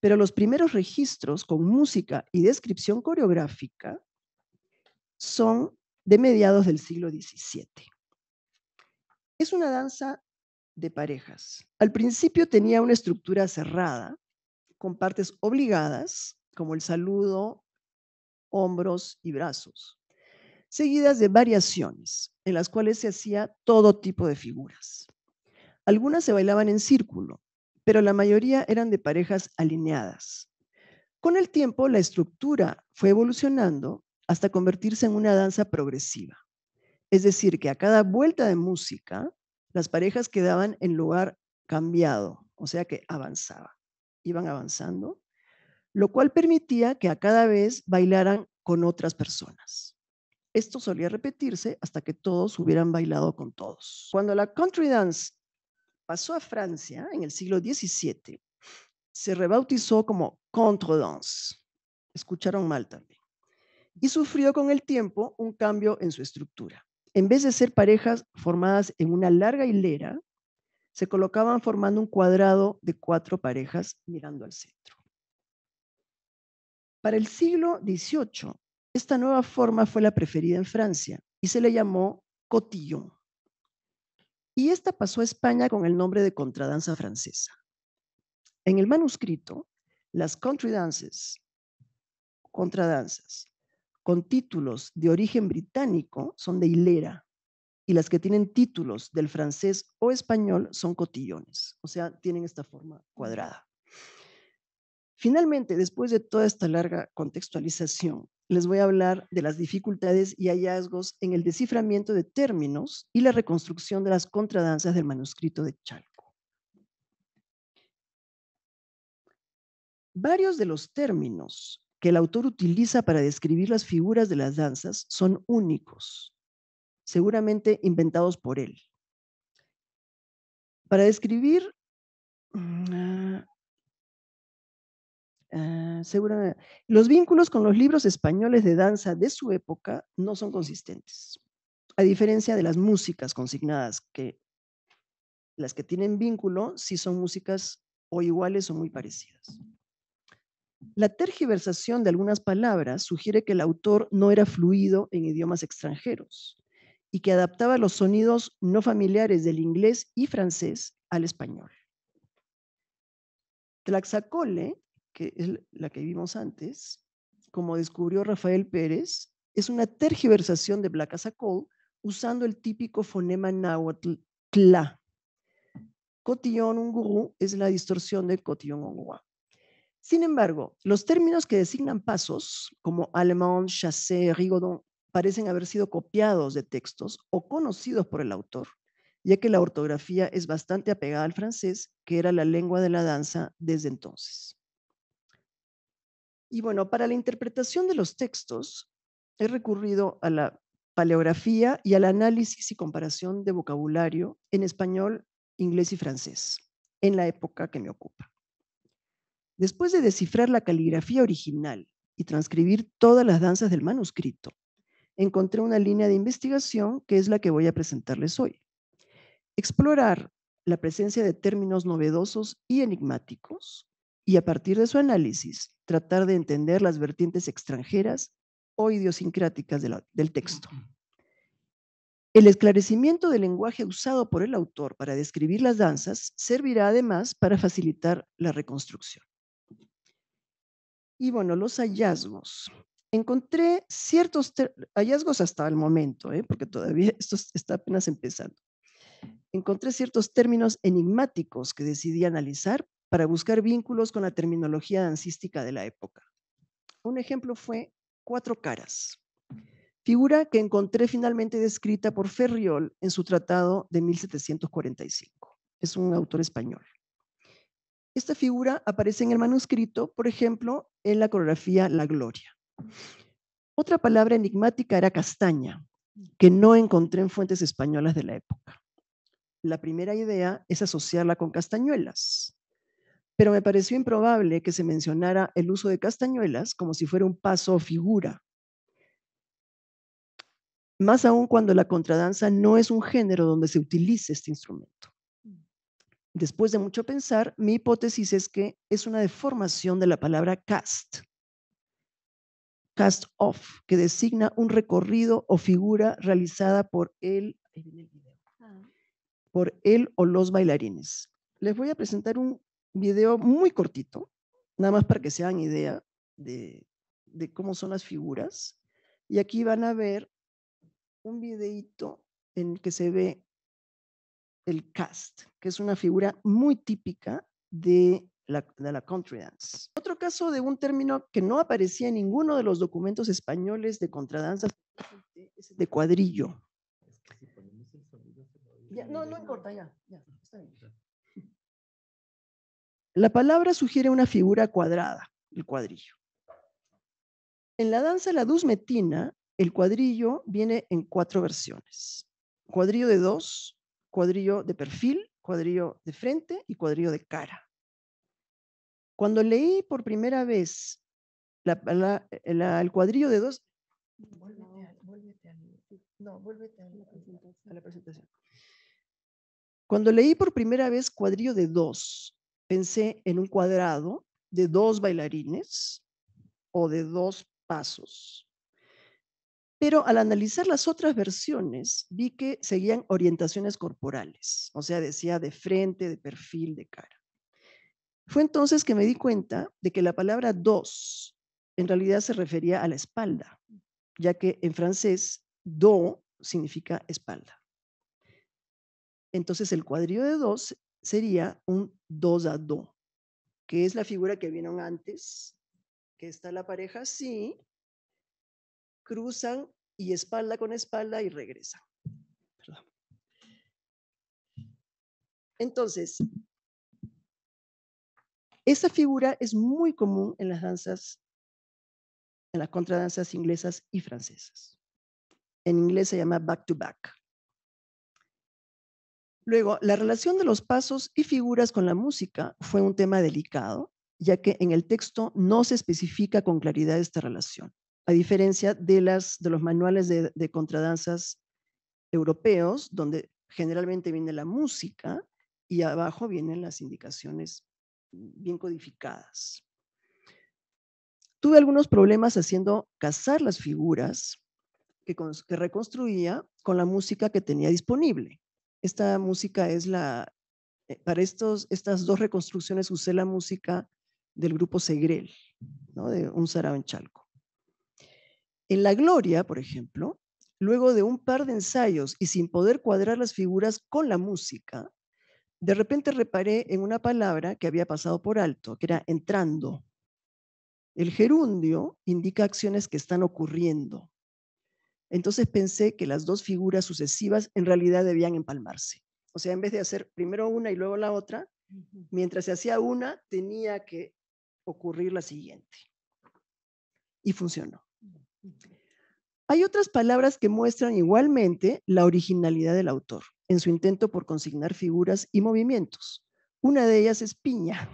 C: pero los primeros registros con música y descripción coreográfica son de mediados del siglo XVII. Es una danza de parejas. Al principio tenía una estructura cerrada, con partes obligadas, como el saludo, hombros y brazos, seguidas de variaciones, en las cuales se hacía todo tipo de figuras. Algunas se bailaban en círculo, pero la mayoría eran de parejas alineadas. Con el tiempo, la estructura fue evolucionando hasta convertirse en una danza progresiva. Es decir, que a cada vuelta de música las parejas quedaban en lugar cambiado, o sea que avanzaba, iban avanzando, lo cual permitía que a cada vez bailaran con otras personas. Esto solía repetirse hasta que todos hubieran bailado con todos. Cuando la country dance pasó a Francia en el siglo XVII, se rebautizó como contre-dance. Escucharon mal también. Y sufrió con el tiempo un cambio en su estructura en vez de ser parejas formadas en una larga hilera, se colocaban formando un cuadrado de cuatro parejas mirando al centro. Para el siglo XVIII, esta nueva forma fue la preferida en Francia y se le llamó cotillon. Y esta pasó a España con el nombre de contradanza francesa. En el manuscrito, las country dances, contradanzas, con títulos de origen británico son de hilera y las que tienen títulos del francés o español son cotillones, o sea, tienen esta forma mm. cuadrada. Finalmente, después de toda esta larga contextualización, les voy a hablar de las dificultades y hallazgos en el desciframiento de términos y la reconstrucción de las contradanzas del manuscrito de Chalco. Varios de los términos que el autor utiliza para describir las figuras de las danzas son únicos, seguramente inventados por él. Para describir, ah, ah, los vínculos con los libros españoles de danza de su época no son consistentes, a diferencia de las músicas consignadas, que las que tienen vínculo sí son músicas o iguales o muy parecidas. La tergiversación de algunas palabras sugiere que el autor no era fluido en idiomas extranjeros y que adaptaba los sonidos no familiares del inglés y francés al español. Tlaxacole, que es la que vimos antes, como descubrió Rafael Pérez, es una tergiversación de Blackazacol usando el típico fonema náhuatl tla. Cotillón es la distorsión de cotillón sin embargo, los términos que designan pasos, como Alemán, Chassé, rigodon parecen haber sido copiados de textos o conocidos por el autor, ya que la ortografía es bastante apegada al francés, que era la lengua de la danza desde entonces. Y bueno, para la interpretación de los textos, he recurrido a la paleografía y al análisis y comparación de vocabulario en español, inglés y francés, en la época que me ocupa. Después de descifrar la caligrafía original y transcribir todas las danzas del manuscrito, encontré una línea de investigación que es la que voy a presentarles hoy. Explorar la presencia de términos novedosos y enigmáticos y a partir de su análisis tratar de entender las vertientes extranjeras o idiosincráticas del texto. El esclarecimiento del lenguaje usado por el autor para describir las danzas servirá además para facilitar la reconstrucción. Y bueno, los hallazgos. Encontré ciertos hallazgos hasta el momento, ¿eh? porque todavía esto está apenas empezando. Encontré ciertos términos enigmáticos que decidí analizar para buscar vínculos con la terminología dancística de la época. Un ejemplo fue Cuatro Caras, figura que encontré finalmente descrita por Ferriol en su tratado de 1745. Es un autor español. Esta figura aparece en el manuscrito, por ejemplo, en la coreografía La Gloria. Otra palabra enigmática era castaña, que no encontré en fuentes españolas de la época. La primera idea es asociarla con castañuelas, pero me pareció improbable que se mencionara el uso de castañuelas como si fuera un paso o figura. Más aún cuando la contradanza no es un género donde se utilice este instrumento. Después de mucho pensar, mi hipótesis es que es una deformación de la palabra cast, cast off, que designa un recorrido o figura realizada por él, ah. por él o los bailarines. Les voy a presentar un video muy cortito, nada más para que se hagan idea de, de cómo son las figuras. Y aquí van a ver un videito en el que se ve el cast, que es una figura muy típica de la, country dance. Otro caso de un término que no aparecía en ninguno de los documentos españoles de contradanza es el de cuadrillo. no, no importa, ya, La palabra sugiere una figura cuadrada, el cuadrillo. En la danza la metina, el cuadrillo viene en cuatro versiones. Cuadrillo de dos, cuadrillo de perfil, cuadrillo de frente y cuadrillo de cara. Cuando leí por primera vez el cuadrillo de dos... Cuando leí por primera vez cuadrillo de dos, pensé en un cuadrado de dos bailarines o de dos pasos pero al analizar las otras versiones, vi que seguían orientaciones corporales, o sea, decía de frente, de perfil, de cara. Fue entonces que me di cuenta de que la palabra dos en realidad se refería a la espalda, ya que en francés do significa espalda. Entonces el cuadrillo de dos sería un dos a dos, que es la figura que vieron antes, que está la pareja así cruzan y espalda con espalda y regresan. Entonces, esa figura es muy común en las danzas, en las contradanzas inglesas y francesas. En inglés se llama back to back. Luego, la relación de los pasos y figuras con la música fue un tema delicado, ya que en el texto no se especifica con claridad esta relación a diferencia de, las, de los manuales de, contradanzas europeos, donde generalmente viene la música y abajo vienen las indicaciones bien codificadas. Tuve algunos problemas haciendo cazar las figuras que, reconstruía con la música que tenía disponible. Esta música es la, eh, para estos, estas dos reconstrucciones usé la música del grupo Segrel, de un sarao en Chalco. En La Gloria, por ejemplo, luego de un par de ensayos y sin poder cuadrar las figuras con la música, de repente reparé en una palabra que había pasado por alto, que era entrando. El gerundio indica acciones que están ocurriendo. Entonces pensé que las dos figuras sucesivas en realidad debían empalmarse. O sea, en vez de hacer primero una y luego la otra, mientras se hacía una, tenía que ocurrir la siguiente. Y funcionó. Hay otras palabras que muestran igualmente la originalidad del autor en su intento por consignar figuras y movimientos. Una de ellas es piña.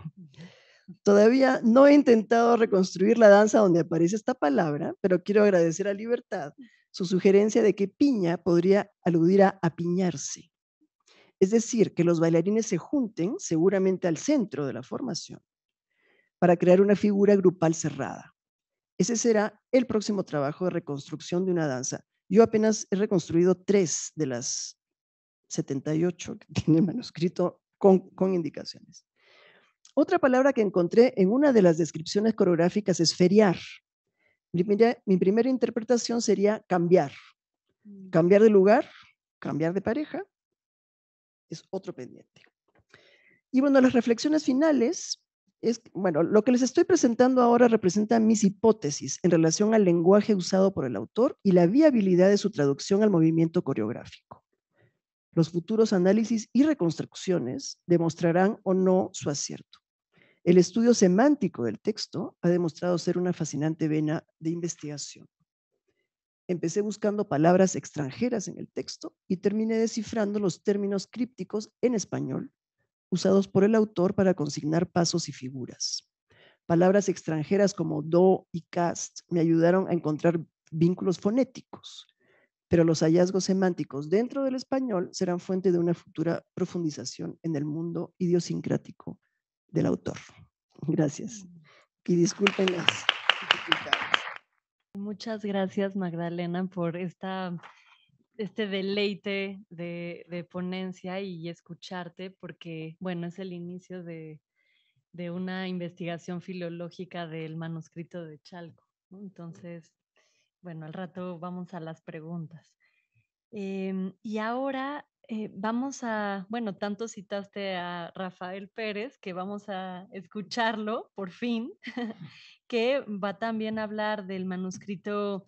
C: Todavía no he intentado reconstruir la danza donde aparece esta palabra, pero quiero agradecer a Libertad su sugerencia de que piña podría aludir a apiñarse. Es decir, que los bailarines se junten seguramente al centro de la formación para crear una figura grupal cerrada. Ese será el próximo trabajo de reconstrucción de una danza. Yo apenas he reconstruido tres de las 78 que tiene el manuscrito con, indicaciones. Otra palabra que encontré en una de las descripciones coreográficas es feriar. Mi, mi primera interpretación sería cambiar. Mm. Cambiar de lugar, cambiar de pareja, es otro pendiente. Y bueno, las reflexiones finales bueno, lo que les estoy presentando ahora representa mis hipótesis en relación al lenguaje usado por el autor y la viabilidad de su traducción al movimiento coreográfico. Los futuros análisis y reconstrucciones demostrarán o no su acierto. El estudio semántico del texto ha demostrado ser una fascinante vena de investigación. Empecé buscando palabras extranjeras en el texto y terminé descifrando los términos crípticos en español usados por el autor para consignar pasos y figuras. Palabras extranjeras como do y cast me ayudaron a encontrar vínculos fonéticos, pero los hallazgos semánticos dentro del español serán fuente de una futura profundización en el mundo idiosincrático del autor. Gracias. Y disculpen
A: Muchas gracias, Magdalena, por esta este deleite de, ponencia y escucharte, porque, bueno, es el inicio de, una investigación filológica del manuscrito de Chalco. Entonces, bueno, al rato vamos a las preguntas. Em, y ahora eh, vamos a, bueno, tanto citaste a Rafael Pérez, que vamos a escucharlo por fin, que va también a hablar del manuscrito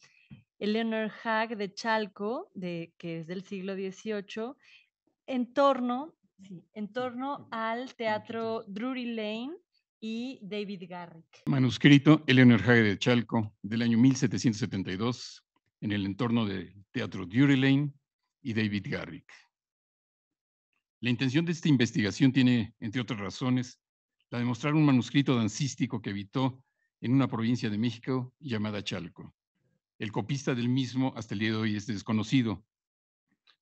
A: Eleanor Hag de Chalco, de, que es del siglo XVIII, en torno, en torno al teatro Drury Lane y David Garrick.
D: Manuscrito Eleanor Hag de Chalco, del año 1772, en el entorno del teatro Drury Lane y David Garrick. La intención de esta investigación tiene, entre otras razones, la de mostrar un manuscrito dancístico que evitó en una provincia de México llamada Chalco. El copista del mismo hasta el día de hoy es desconocido,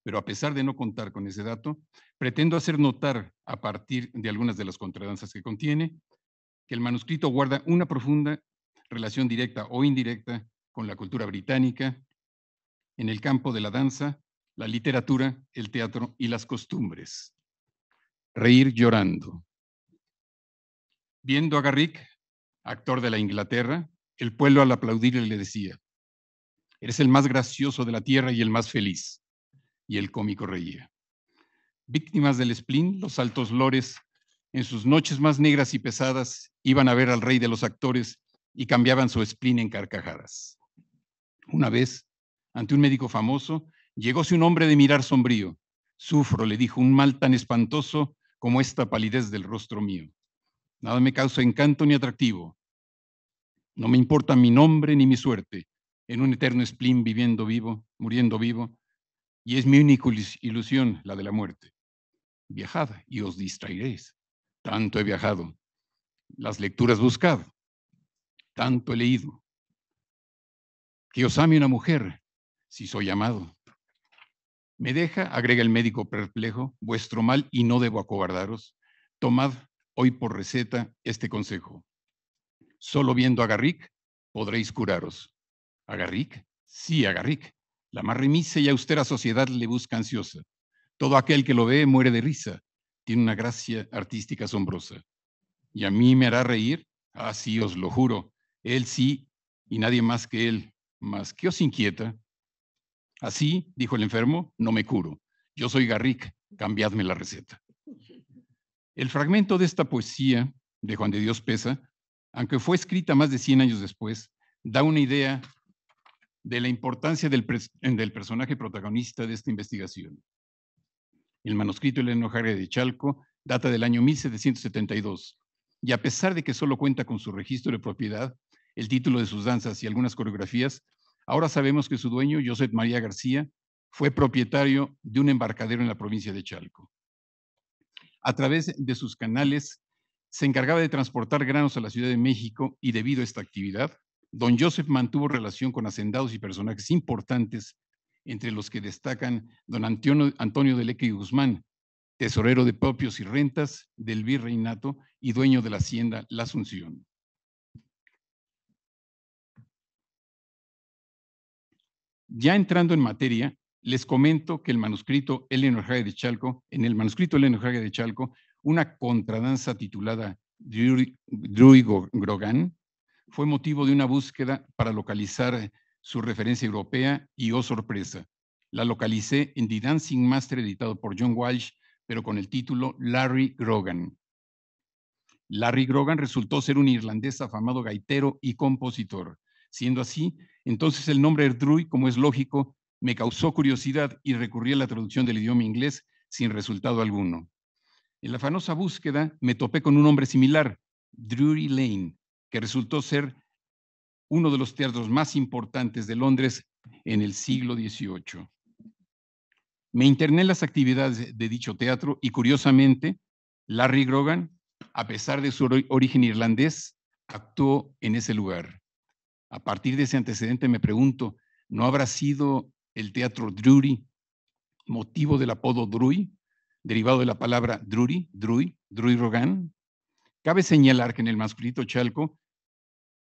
D: pero a pesar de no contar con ese dato, pretendo hacer notar a partir de algunas de las contradanzas que contiene que el manuscrito guarda una profunda relación directa o indirecta con la cultura británica en el campo de la danza, la literatura, el teatro y las costumbres. Reír llorando. Viendo a Garrick, actor de la Inglaterra, el pueblo al aplaudirle le decía, Eres el más gracioso de la tierra y el más feliz. Y el cómico reía. Víctimas del spleen, los altos lores, en sus noches más negras y pesadas, iban a ver al rey de los actores y cambiaban su spleen en carcajadas. Una vez, ante un médico famoso, llegóse un hombre de mirar sombrío. Sufro, le dijo, un mal tan espantoso como esta palidez del rostro mío. Nada me causa encanto ni atractivo. No me importa mi nombre ni mi suerte en un eterno spleen viviendo vivo, muriendo vivo, y es mi única ilusión la de la muerte. Viajad y os distraeréis. Tanto he viajado. Las lecturas buscad. Tanto he leído. Que os ame una mujer, si soy amado. Me deja, agrega el médico perplejo, vuestro mal y no debo acobardaros. Tomad hoy por receta este consejo. Solo viendo a Garrick podréis curaros. ¿A Sí, a Garrick. La más remisa y austera sociedad le busca ansiosa. Todo aquel que lo ve muere de risa. Tiene una gracia artística asombrosa. ¿Y a mí me hará reír? Ah, sí, os lo juro. Él sí, y nadie más que él. ¿Más ¿qué os inquieta? Así, dijo el enfermo, no me curo. Yo soy Garrick, cambiadme la receta. El fragmento de esta poesía de Juan de Dios Pesa, aunque fue escrita más de 100 años después, da una idea de la importancia del, personaje protagonista de esta investigación. El manuscrito el jarre de Chalco data del año 1772, y a pesar de que solo cuenta con su registro de propiedad, el título de sus danzas y algunas coreografías, ahora sabemos que su dueño, Josep María García, fue propietario de un embarcadero en la provincia de Chalco. A través de sus canales, se encargaba de transportar granos a la Ciudad de México y debido a esta actividad, Don Joseph mantuvo relación con hacendados y personajes importantes, entre los que destacan don Antonio, Antonio de Leque y Guzmán, tesorero de propios y rentas del virreinato y dueño de la hacienda La Asunción. Ya entrando en materia, les comento que el manuscrito Eleanor de Chalco, en el manuscrito Eleanor Hague de Chalco, una contradanza titulada Druigo Grogan, fue motivo de una búsqueda para localizar su referencia europea y, oh sorpresa, la localicé en The Dancing Master editado por John Walsh, pero con el título Larry Grogan. Larry Grogan resultó ser un irlandés afamado gaitero y compositor. Siendo así, entonces el nombre Erdruy, como es lógico, me causó curiosidad y recurrí a la traducción del idioma inglés sin resultado alguno. En la fanosa búsqueda me topé con un nombre similar, Drury Lane, que resultó ser uno de los teatros más importantes de Londres en el siglo XVIII. Me interné en las actividades de dicho teatro y curiosamente, Larry Grogan, a pesar de su origen irlandés, actuó en ese lugar. A partir de ese antecedente me pregunto, ¿no habrá sido el teatro Drury motivo del apodo Drury, derivado de la palabra Drury, Drury, Drury Rogan? Cabe señalar que en el manuscrito Chalco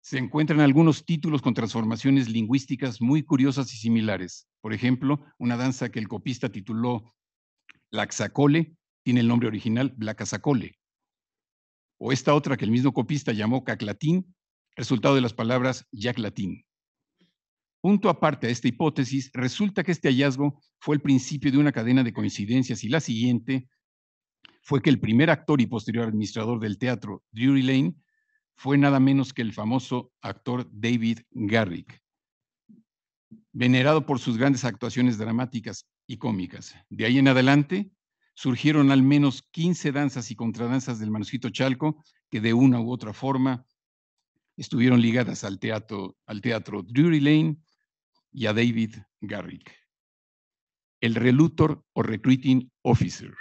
D: se encuentran algunos títulos con transformaciones lingüísticas muy curiosas y similares. Por ejemplo, una danza que el copista tituló Laxacole tiene el nombre original Blacazacole. O esta otra que el mismo copista llamó Caclatín, resultado de las palabras Jack Punto aparte a esta hipótesis, resulta que este hallazgo fue el principio de una cadena de coincidencias y la siguiente fue que el primer actor y posterior administrador del teatro, Drury Lane, fue nada menos que el famoso actor David Garrick, venerado por sus grandes actuaciones dramáticas y cómicas. De ahí en adelante surgieron al menos 15 danzas y contradanzas del manuscrito Chalco que de una u otra forma estuvieron ligadas al teatro, al teatro Drury Lane y a David Garrick. El Relutor o Recruiting Officer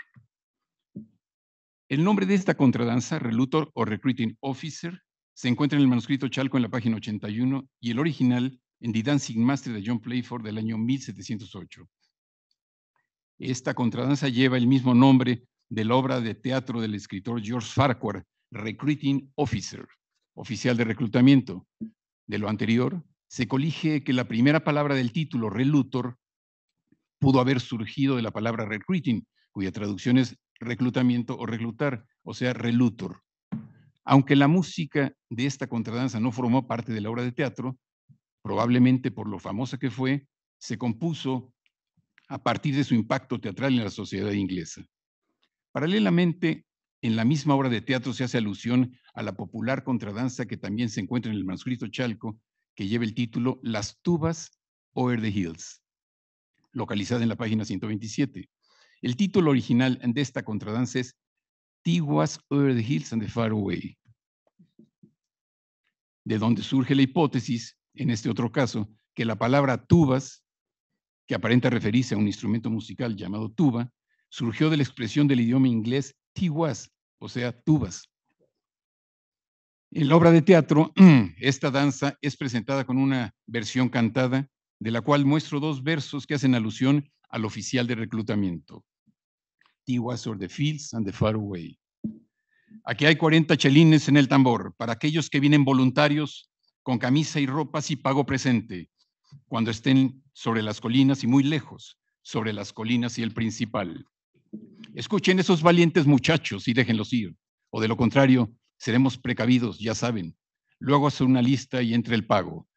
D: el nombre de esta contradanza, Relutor o Recruiting Officer, se encuentra en el manuscrito Chalco en la página 81 y el original en The Dancing Master de John Playford del año 1708. Esta contradanza lleva el mismo nombre de la obra de teatro del escritor George Farquhar, Recruiting Officer, oficial de reclutamiento. De lo anterior, se colige que la primera palabra del título, Relutor, pudo haber surgido de la palabra recruiting, cuya traducción es reclutamiento o reclutar, o sea, relutor. Aunque la música de esta contradanza no formó parte de la obra de teatro, probablemente por lo famosa que fue, se compuso a partir de su impacto teatral en la sociedad inglesa. Paralelamente, en la misma obra de teatro se hace alusión a la popular contradanza que también se encuentra en el manuscrito Chalco, que lleva el título Las Tubas Over the Hills, localizada en la página 127. El título original de esta contradanza es Tiguas Over the Hills and the Far Away, de donde surge la hipótesis, en este otro caso, que la palabra tubas, que aparenta referirse a un instrumento musical llamado tuba, surgió de la expresión del idioma inglés tiguas, o sea, tubas. En la obra de teatro, esta danza es presentada con una versión cantada, de la cual muestro dos versos que hacen alusión al oficial de reclutamiento antiguas or the fields and the far away. Aquí hay 40 chelines en el tambor para aquellos que vienen voluntarios con camisa y ropas y pago presente, cuando estén sobre las colinas y muy lejos, sobre las colinas y el principal. Escuchen esos valientes muchachos y déjenlos ir, o de lo contrario, seremos precavidos, ya saben. Luego hace una lista y entre el pago,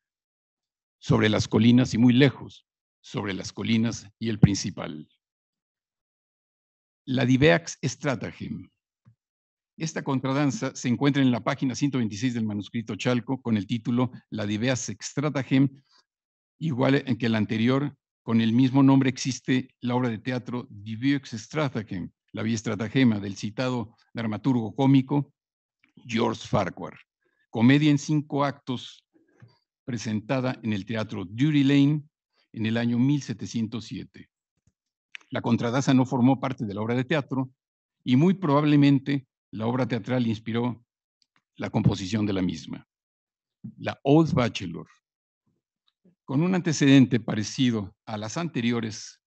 D: sobre las colinas y muy lejos, sobre las colinas y el principal la Diveax Stratagem. Esta contradanza se encuentra en la página 126 del manuscrito Chalco con el título La Diveax Stratagem, igual en que la anterior, con el mismo nombre existe la obra de teatro Diveax Stratagem, la vía estratagema del citado dramaturgo cómico George Farquhar. Comedia en cinco actos presentada en el Teatro Dury Lane en el año 1707. La contradanza no formó parte de la obra de teatro y muy probablemente la obra teatral inspiró la composición de la misma. La Old Bachelor, con un antecedente parecido a las anteriores,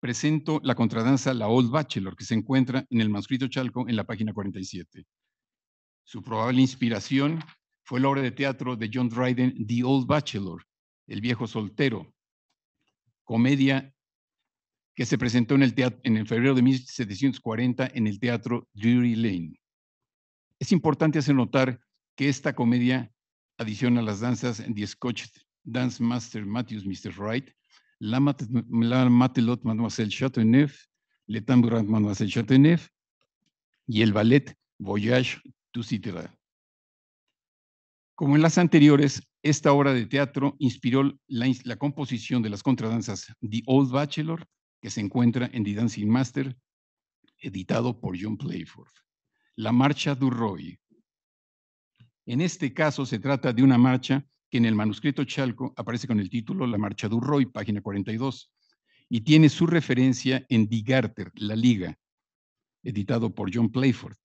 D: presento la contradanza La Old Bachelor, que se encuentra en el manuscrito Chalco en la página 47. Su probable inspiración fue la obra de teatro de John Dryden, The Old Bachelor, El Viejo Soltero, comedia que se presentó en el, teatro, en el febrero de 1740 en el teatro Drury Lane. Es importante hacer notar que esta comedia adiciona las danzas de Scotch Dance Master Matthews Mr. Wright, La, Matelote Mademoiselle Chateauneuf, Le Tambour Mademoiselle Chateauneuf y el ballet Voyage to Citra. Como en las anteriores, esta obra de teatro inspiró la composición de las contradanzas The Old Bachelor, que se encuentra en The Dancing Master, editado por John Playford. La marcha Roy. En este caso se trata de una marcha que en el manuscrito Chalco aparece con el título La marcha Roy, página 42, y tiene su referencia en The Garter, La Liga, editado por John Playford.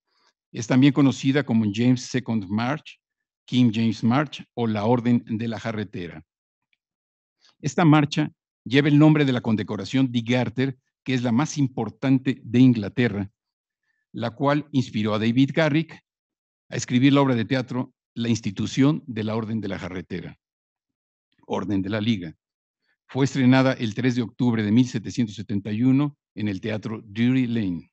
D: Es también conocida como James Second March, King James March o la Orden de la Jarretera. Esta marcha lleva el nombre de la condecoración de Garter, que es la más importante de Inglaterra, la cual inspiró a David Garrick a escribir la obra de teatro La institución de la Orden de la Jarretera, Orden de la Liga. Fue estrenada el 3 de octubre de 1771 en el Teatro Drury Lane.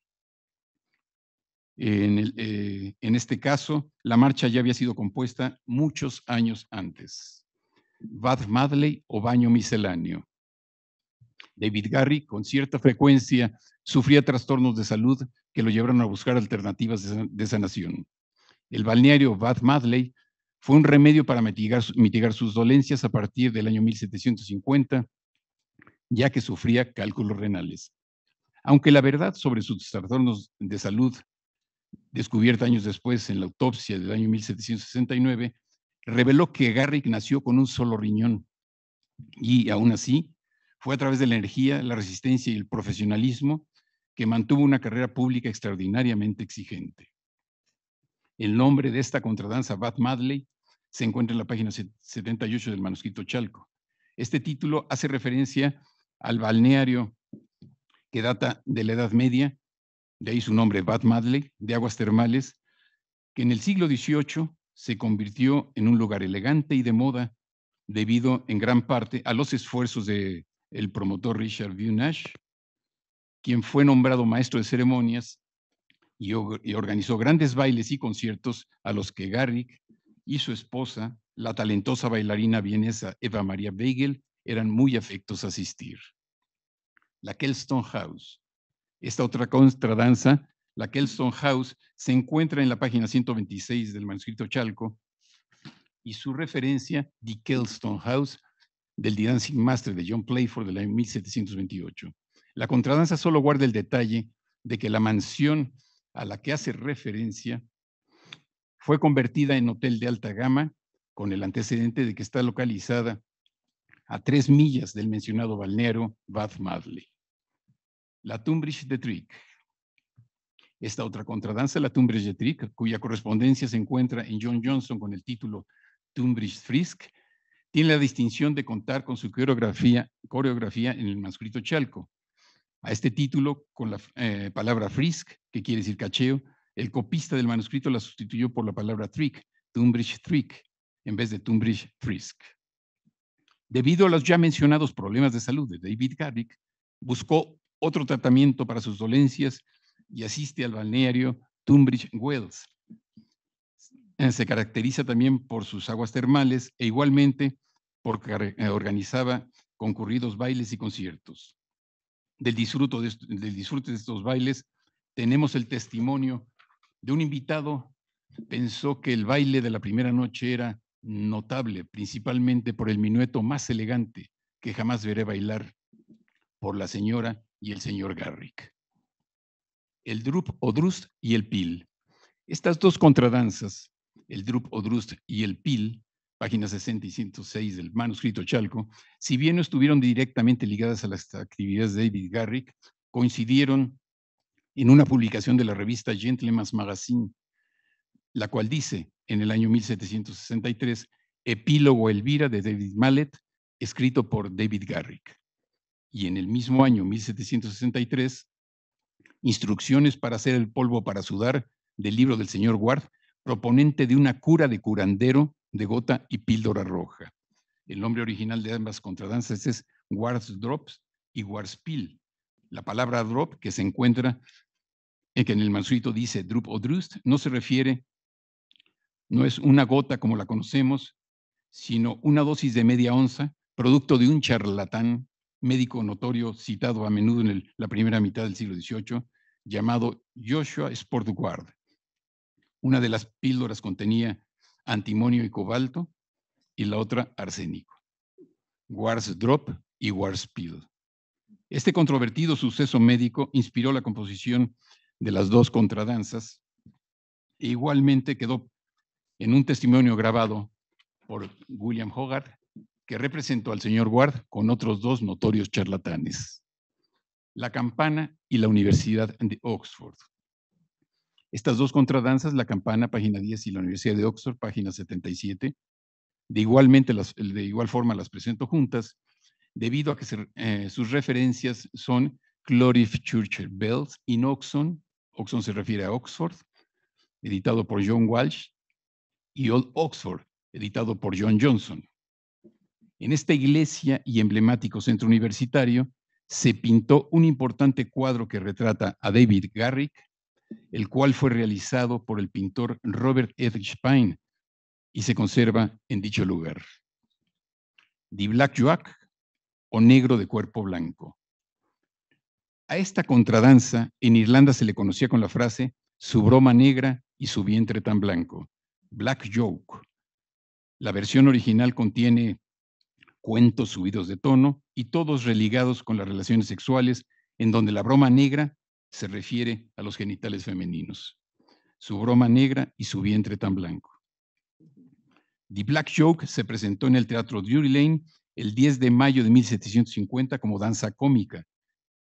D: Eh, en, este caso, la marcha ya había sido compuesta muchos años antes. Bad Madley o Baño Misceláneo, David Garrick, con cierta frecuencia sufría trastornos de salud que lo llevaron a buscar alternativas de sanación. El balneario Bath Madley fue un remedio para mitigar, mitigar sus dolencias a partir del año 1750, ya que sufría cálculos renales. Aunque la verdad sobre sus trastornos de salud, descubierta años después en la autopsia del año 1769, reveló que Garrick nació con un solo riñón y aún así fue a través de la energía, la resistencia y el profesionalismo que mantuvo una carrera pública extraordinariamente exigente. El nombre de esta contradanza, Bat Madley, se encuentra en la página 78 del manuscrito Chalco. Este título hace referencia al balneario que data de la Edad Media, de ahí su nombre, Bat Madley, de aguas termales, que en el siglo XVIII se convirtió en un lugar elegante y de moda debido en gran parte a los esfuerzos de el promotor Richard Nash quien fue nombrado maestro de ceremonias y, organizó grandes bailes y conciertos a los que Garrick y su esposa, la talentosa bailarina vienesa Eva María Beigel, eran muy afectos a asistir. La Kelston House. Esta otra contradanza, la Kelston House, se encuentra en la página 126 del manuscrito Chalco y su referencia, The Kelston House, del The Dancing Master de John Playford del año 1728. La contradanza solo guarda el detalle de que la mansión a la que hace referencia fue convertida en hotel de alta gama con el antecedente de que está localizada a tres millas del mencionado balneario Bath Madley. La Tunbridge de Trick. Esta otra contradanza, la Tumbridge de Trick, cuya correspondencia se encuentra en John Johnson con el título Tunbridge Frisk, tiene la distinción de contar con su coreografía, en el manuscrito chalco. A este título, con la eh, palabra frisk, que quiere decir cacheo, el copista del manuscrito la sustituyó por la palabra trick, Tunbridge trick, en vez de Tunbridge frisk. Debido a los ya mencionados problemas de salud de David Garrick, buscó otro tratamiento para sus dolencias y asiste al balneario Tunbridge Wells, eh, se caracteriza también por sus aguas termales e igualmente porque eh, organizaba concurridos bailes y conciertos. Del, disfruto disfrute de estos bailes tenemos el testimonio de un invitado pensó que el baile de la primera noche era notable, principalmente por el minueto más elegante que jamás veré bailar por la señora y el señor Garrick. El drup o drust y el pil. Estas dos contradanzas el Drup Odrust y el Pil, páginas 60 y 106 del manuscrito Chalco, si bien no estuvieron directamente ligadas a las actividades de David Garrick, coincidieron en una publicación de la revista Gentleman's Magazine, la cual dice, en el año 1763, Epílogo Elvira de David Mallet, escrito por David Garrick. Y en el mismo año, 1763, Instrucciones para hacer el polvo para sudar, del libro del señor Ward, proponente de una cura de curandero de gota y píldora roja. El nombre original de ambas contradanzas es Drops y Pill. La palabra drop que se encuentra en que en el manuscrito dice drop o drust no se refiere, no es una gota como la conocemos, sino una dosis de media onza, producto de un charlatán médico notorio citado a menudo en la primera mitad del siglo XVIII, llamado Joshua Sportguard, una de las píldoras contenía antimonio y cobalto y la otra arsénico. Ward's Drop y Ward's Pill. Este controvertido suceso médico inspiró la composición de las dos contradanzas e igualmente quedó en un testimonio grabado por William Hogarth, que representó al señor Ward con otros dos notorios charlatanes, la campana y la Universidad de Oxford. Estas dos contradanzas, la campana, página 10, y la Universidad de Oxford, página 77, de, igualmente las, de igual forma las presento juntas, debido a que eh, sus referencias son Clorif Churchill Bells in Oxon, Oxon se refiere a Oxford, editado por John Walsh, y Old Oxford, editado por John Johnson. En esta iglesia y emblemático centro universitario se pintó un importante cuadro que retrata a David Garrick, el cual fue realizado por el pintor Robert Edrich Spine y se conserva en dicho lugar. The Black Joac o negro de cuerpo blanco. A esta contradanza en Irlanda se le conocía con la frase su broma negra y su vientre tan blanco, Black Joke. La versión original contiene cuentos subidos de tono y todos religados con las relaciones sexuales, en donde la broma negra se refiere a los genitales femeninos, su broma negra y su vientre tan blanco. The Black Joke se presentó en el Teatro Drury Lane el 10 de mayo de 1750 como danza cómica,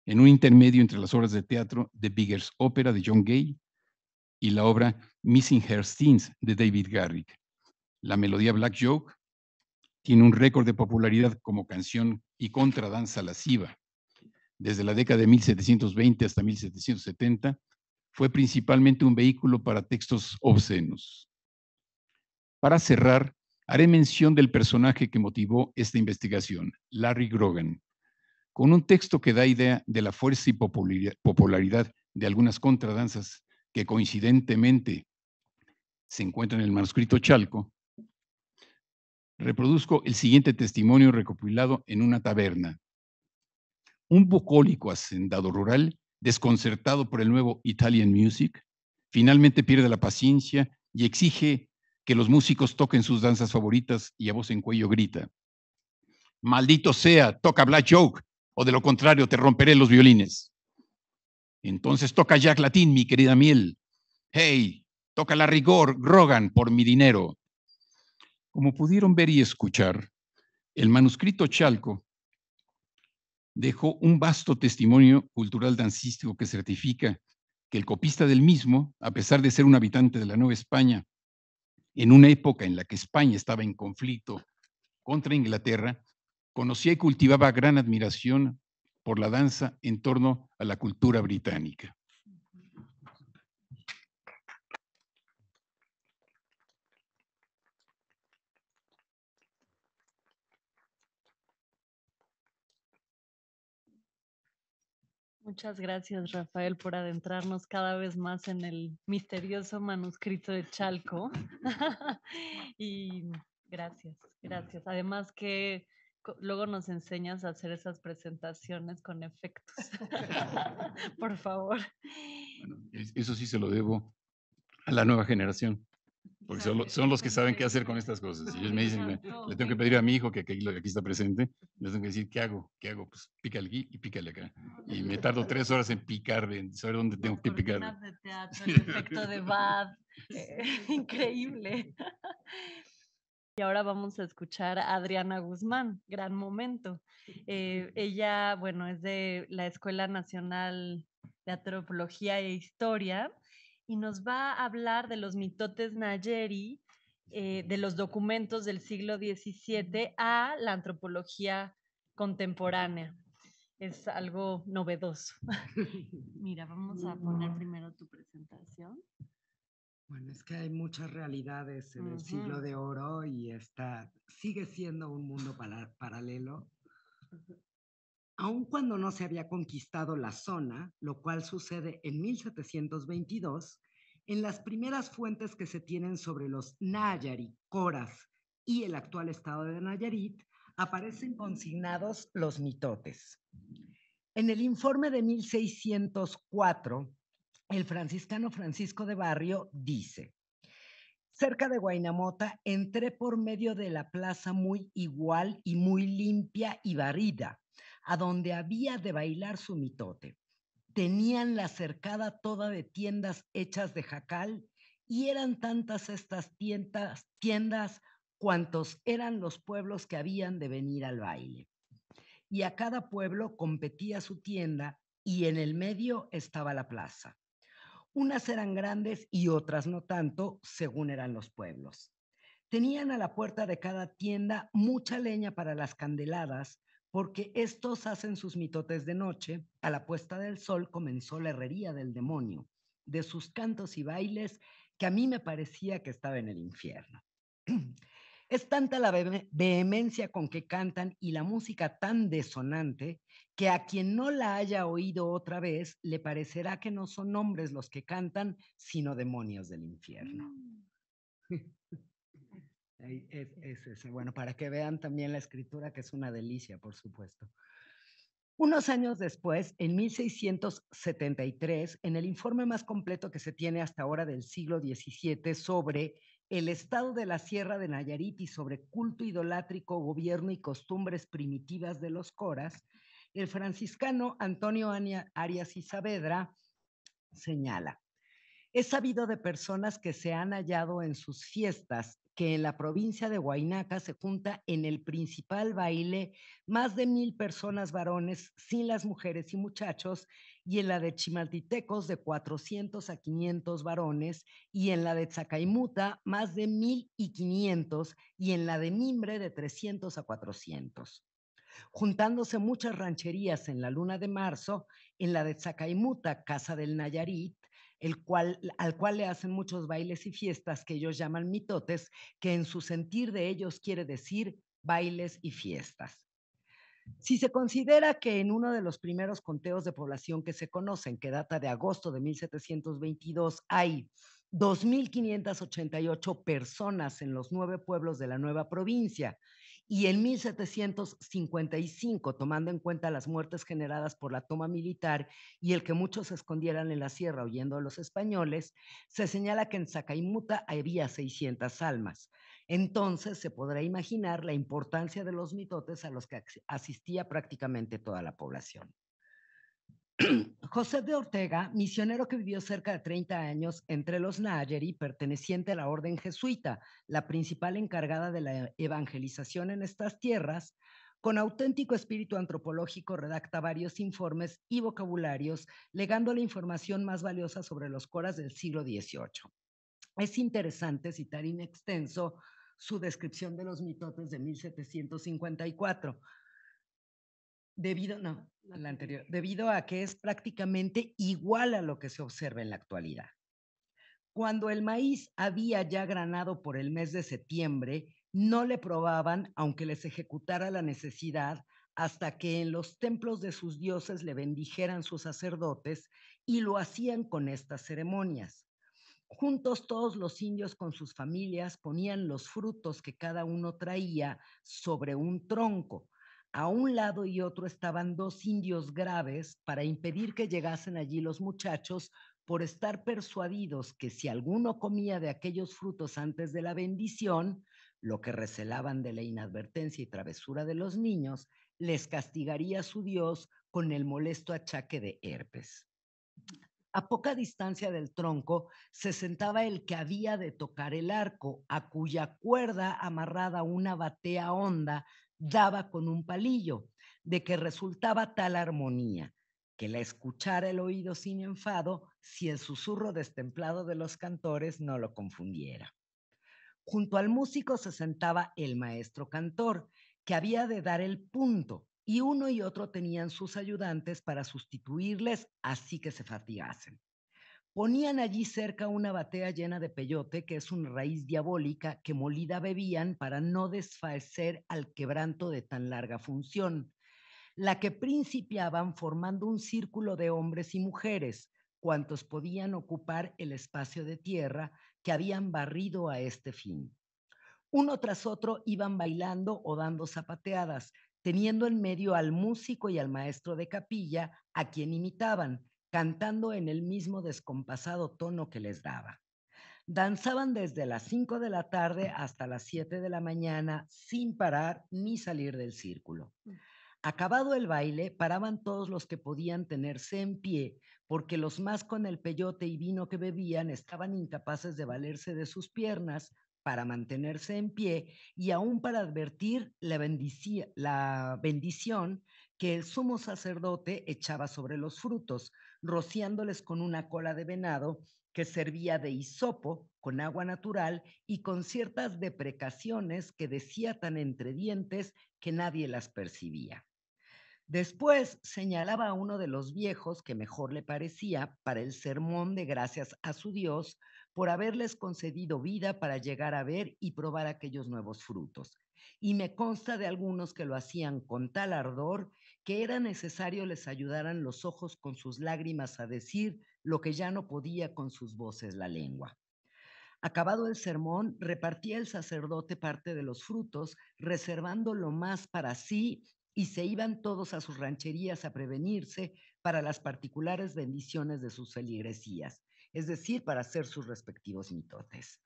D: en un intermedio entre las obras de teatro The Biggers Opera de John Gay y la obra Missing Her de David Garrick. La melodía Black Joke tiene un récord de popularidad como canción y contradanza lasciva desde la década de 1720 hasta 1770, fue principalmente un vehículo para textos obscenos. Para cerrar, haré mención del personaje que motivó esta investigación, Larry Grogan, con un texto que da idea de la fuerza y popularidad de algunas contradanzas que coincidentemente se encuentran en el manuscrito Chalco. Reproduzco el siguiente testimonio recopilado en una taberna, un bucólico hacendado rural, desconcertado por el nuevo Italian Music, finalmente pierde la paciencia y exige que los músicos toquen sus danzas favoritas y a voz en cuello grita, maldito sea, toca Black Joke, o de lo contrario te romperé los violines. Entonces toca Jack Latin, mi querida miel. Hey, toca la rigor, rogan por mi dinero. Como pudieron ver y escuchar, el manuscrito Chalco dejó un vasto testimonio cultural dancístico que certifica que el copista del mismo, a pesar de ser un habitante de la Nueva España, en una época en la que España estaba en conflicto contra Inglaterra, conocía y cultivaba gran admiración por la danza en torno a la cultura británica.
A: Muchas gracias, Rafael, por adentrarnos cada vez más en el misterioso manuscrito de Chalco. y gracias, gracias. Además que luego nos enseñas a hacer esas presentaciones con efectos. Por favor.
D: Bueno, eso sí se lo debo a la nueva generación. Porque son, los que saben qué hacer con estas cosas. Y ellos me dicen, le, tengo que pedir a mi hijo que, aquí está presente, le tengo que decir, ¿qué hago? ¿Qué hago? Pues pícale aquí y pícale acá. Y me tardo tres horas en picar en saber dónde tengo que picar el
A: efecto de Bad, eh, increíble. Y ahora vamos a escuchar a Adriana Guzmán, gran momento. Eh, ella, bueno, es de la Escuela Nacional de Antropología e Historia y nos va a hablar de los mitotes Nayeri, eh, de los documentos del siglo XVII a la antropología contemporánea. Es algo novedoso. Mira, vamos a poner primero tu presentación.
E: Bueno, es que hay muchas realidades en el siglo de oro y está, sigue siendo un mundo paralelo, aun cuando no se había conquistado la zona, lo cual sucede en 1722, en las primeras fuentes que se tienen sobre los Nayari, Coras y el actual estado de Nayarit, aparecen consignados los mitotes. En el informe de 1604, el franciscano Francisco de Barrio dice, cerca de Guainamota entré por medio de la plaza muy igual y muy limpia y barrida" a donde había de bailar su mitote. Tenían la cercada toda de tiendas hechas de jacal y eran tantas estas tiendas, tiendas cuantos eran los pueblos que habían de venir al baile. Y a cada pueblo competía su tienda y en el medio estaba la plaza. Unas eran grandes y otras no tanto, según eran los pueblos. Tenían a la puerta de cada tienda mucha leña para las candeladas, porque estos hacen sus mitotes de noche, a la puesta del sol comenzó la herrería del demonio, de sus cantos y bailes, que a mí me parecía que estaba en el infierno. Es tanta la vehemencia con que cantan y la música tan desonante que a quien no la haya oído otra vez le parecerá que no son hombres los que cantan, sino demonios del infierno. Mm. Es, Bueno, para que vean también la escritura, que es una delicia, por supuesto. Unos años después, en 1673, en el informe más completo que se tiene hasta ahora del siglo XVII sobre el estado de la Sierra de Nayarit y sobre culto idolátrico, gobierno y costumbres primitivas de los coras, el franciscano Antonio Arias y Saavedra señala, He sabido de personas que se han hallado en sus fiestas que en la provincia de Huaynaca se junta en el principal baile más de mil personas varones, sin las mujeres y muchachos, y en la de Chimaltitecos de 400 a 500 varones, y en la de Tzacaimuta más de mil y 500, y en la de Mimbre de 300 a 400 juntándose muchas rancherías en la luna de marzo, en la de Zacaimuta, Casa del Nayarit, cual, al cual le hacen muchos bailes y fiestas que ellos llaman mitotes, que en su sentir de ellos quiere decir bailes y fiestas. Si se considera que en uno de los primeros conteos de población que se conocen, que data de agosto de 1722, hay 2.588 personas en los nueve pueblos de la nueva provincia, y en 1755, tomando en cuenta las muertes generadas por la toma militar y el que muchos se escondieran en la sierra huyendo a los españoles, se señala que en Sacaimuta había 600 almas. Entonces se podrá imaginar la importancia de los mitotes a los que asistía prácticamente toda la población. José de Ortega, misionero que vivió cerca de 30 años entre los y perteneciente a la orden jesuita, la principal encargada de la evangelización en estas tierras, con auténtico espíritu antropológico redacta varios informes y vocabularios, legando la información más valiosa sobre los coras del siglo XVIII. Es interesante citar in extenso su descripción de los mitotes de 1754. Debido, no, la anterior, debido a que es prácticamente igual a lo que se observa en la actualidad. Cuando el maíz había ya granado por el mes de septiembre, no le probaban, aunque les ejecutara la necesidad, hasta que en los templos de sus dioses le bendijeran sus sacerdotes y lo hacían con estas ceremonias. Juntos todos los indios con sus familias ponían los frutos que cada uno traía sobre un tronco a un lado y otro estaban dos indios graves para impedir que llegasen allí los muchachos por estar persuadidos que si alguno comía de aquellos frutos antes de la bendición, lo que recelaban de la inadvertencia y travesura de los niños, les castigaría su Dios con el molesto achaque de herpes. A poca distancia del tronco se sentaba el que había de tocar el arco, a cuya cuerda amarrada una batea honda daba con un palillo, de que resultaba tal armonía, que la escuchara el oído sin enfado si el susurro destemplado de los cantores no lo confundiera. Junto al músico se sentaba el maestro cantor, que había de dar el punto, y uno y otro tenían sus ayudantes para sustituirles así que se fatigasen. Ponían allí cerca una batea llena de peyote, que es una raíz diabólica que molida bebían para no desfallecer al quebranto de tan larga función, la que principiaban formando un círculo de hombres y mujeres, cuantos podían ocupar el espacio de tierra que habían barrido a este fin. Uno tras otro iban bailando o dando zapateadas, teniendo en medio al músico y al maestro de capilla, a quien imitaban, cantando en el mismo descompasado tono que les daba. Danzaban desde las 5 de la tarde hasta las 7 de la mañana sin parar ni salir del círculo. Mm. Acabado el baile, paraban todos los que podían tenerse en pie, porque los más con el peyote y vino que bebían estaban incapaces de valerse de sus piernas para mantenerse en pie y aún para advertir la, la bendición que el sumo sacerdote echaba sobre los frutos, rociándoles con una cola de venado que servía de hisopo con agua natural y con ciertas deprecaciones que decía tan entre dientes que nadie las percibía. Después señalaba a uno de los viejos que mejor le parecía para el sermón de gracias a su Dios por haberles concedido vida para llegar a ver y probar aquellos nuevos frutos. Y me consta de algunos que lo hacían con tal ardor que era necesario les ayudaran los ojos con sus lágrimas a decir lo que ya no podía con sus voces la lengua. Acabado el sermón, repartía el sacerdote parte de los frutos, reservando lo más para sí, y se iban todos a sus rancherías a prevenirse para las particulares bendiciones de sus feligresías, es decir, para hacer sus respectivos mitotes.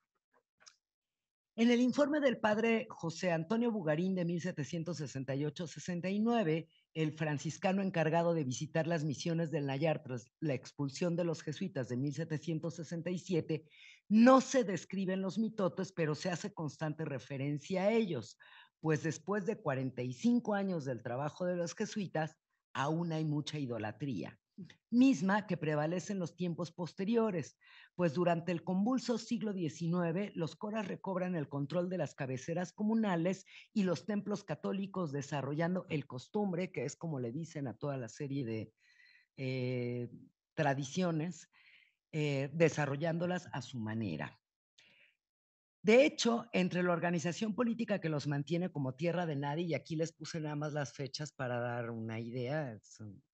E: En el informe del padre José Antonio Bugarín de 1768-69, el franciscano encargado de visitar las misiones del Nayar tras la expulsión de los jesuitas de 1767, no se describen los mitotes, pero se hace constante referencia a ellos, pues después de 45 años del trabajo de los jesuitas, aún hay mucha idolatría misma que prevalece en los tiempos posteriores, pues durante el convulso siglo XIX los coras recobran el control de las cabeceras comunales y los templos católicos desarrollando el costumbre, que es como le dicen a toda la serie de eh, tradiciones, eh, desarrollándolas a su manera. De hecho, entre la organización política que los mantiene como tierra de nadie, y aquí les puse nada más las fechas para dar una idea,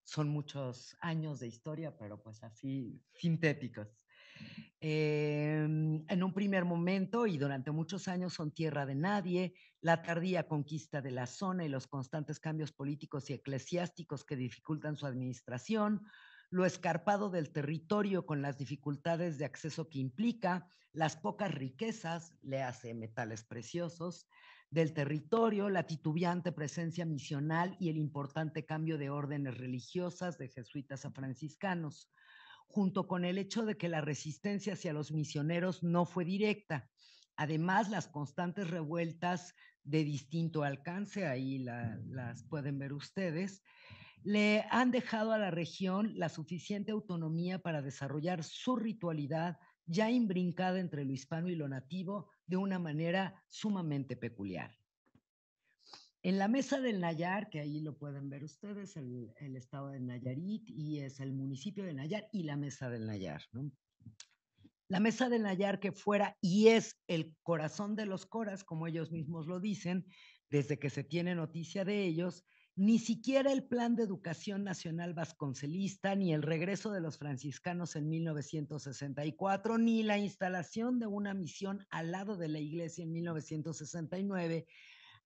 E: son, muchos años de historia, pero pues así sintéticos. Em, en un primer momento y durante muchos años son tierra de nadie, la tardía conquista de la zona y los constantes cambios políticos y eclesiásticos que dificultan su administración, lo escarpado del territorio con las dificultades de acceso que implica, las pocas riquezas, le hace metales preciosos, del territorio, la titubeante presencia misional y el importante cambio de órdenes religiosas de jesuitas a franciscanos, junto con el hecho de que la resistencia hacia los misioneros no fue directa. Además, las constantes revueltas de distinto alcance, ahí las pueden ver ustedes, le han dejado a la región la suficiente autonomía para desarrollar su ritualidad ya imbrincada entre lo hispano y lo nativo de una manera sumamente peculiar. En la mesa del Nayar, que ahí lo pueden ver ustedes, el, estado de Nayarit y es el municipio de Nayar y la mesa del Nayar. La mesa del Nayar que fuera y es el corazón de los coras, como ellos mismos lo dicen, desde que se tiene noticia de ellos, ni siquiera el Plan de Educación Nacional Vasconcelista, ni el regreso de los franciscanos en 1964, ni la instalación de una misión al lado de la iglesia en 1969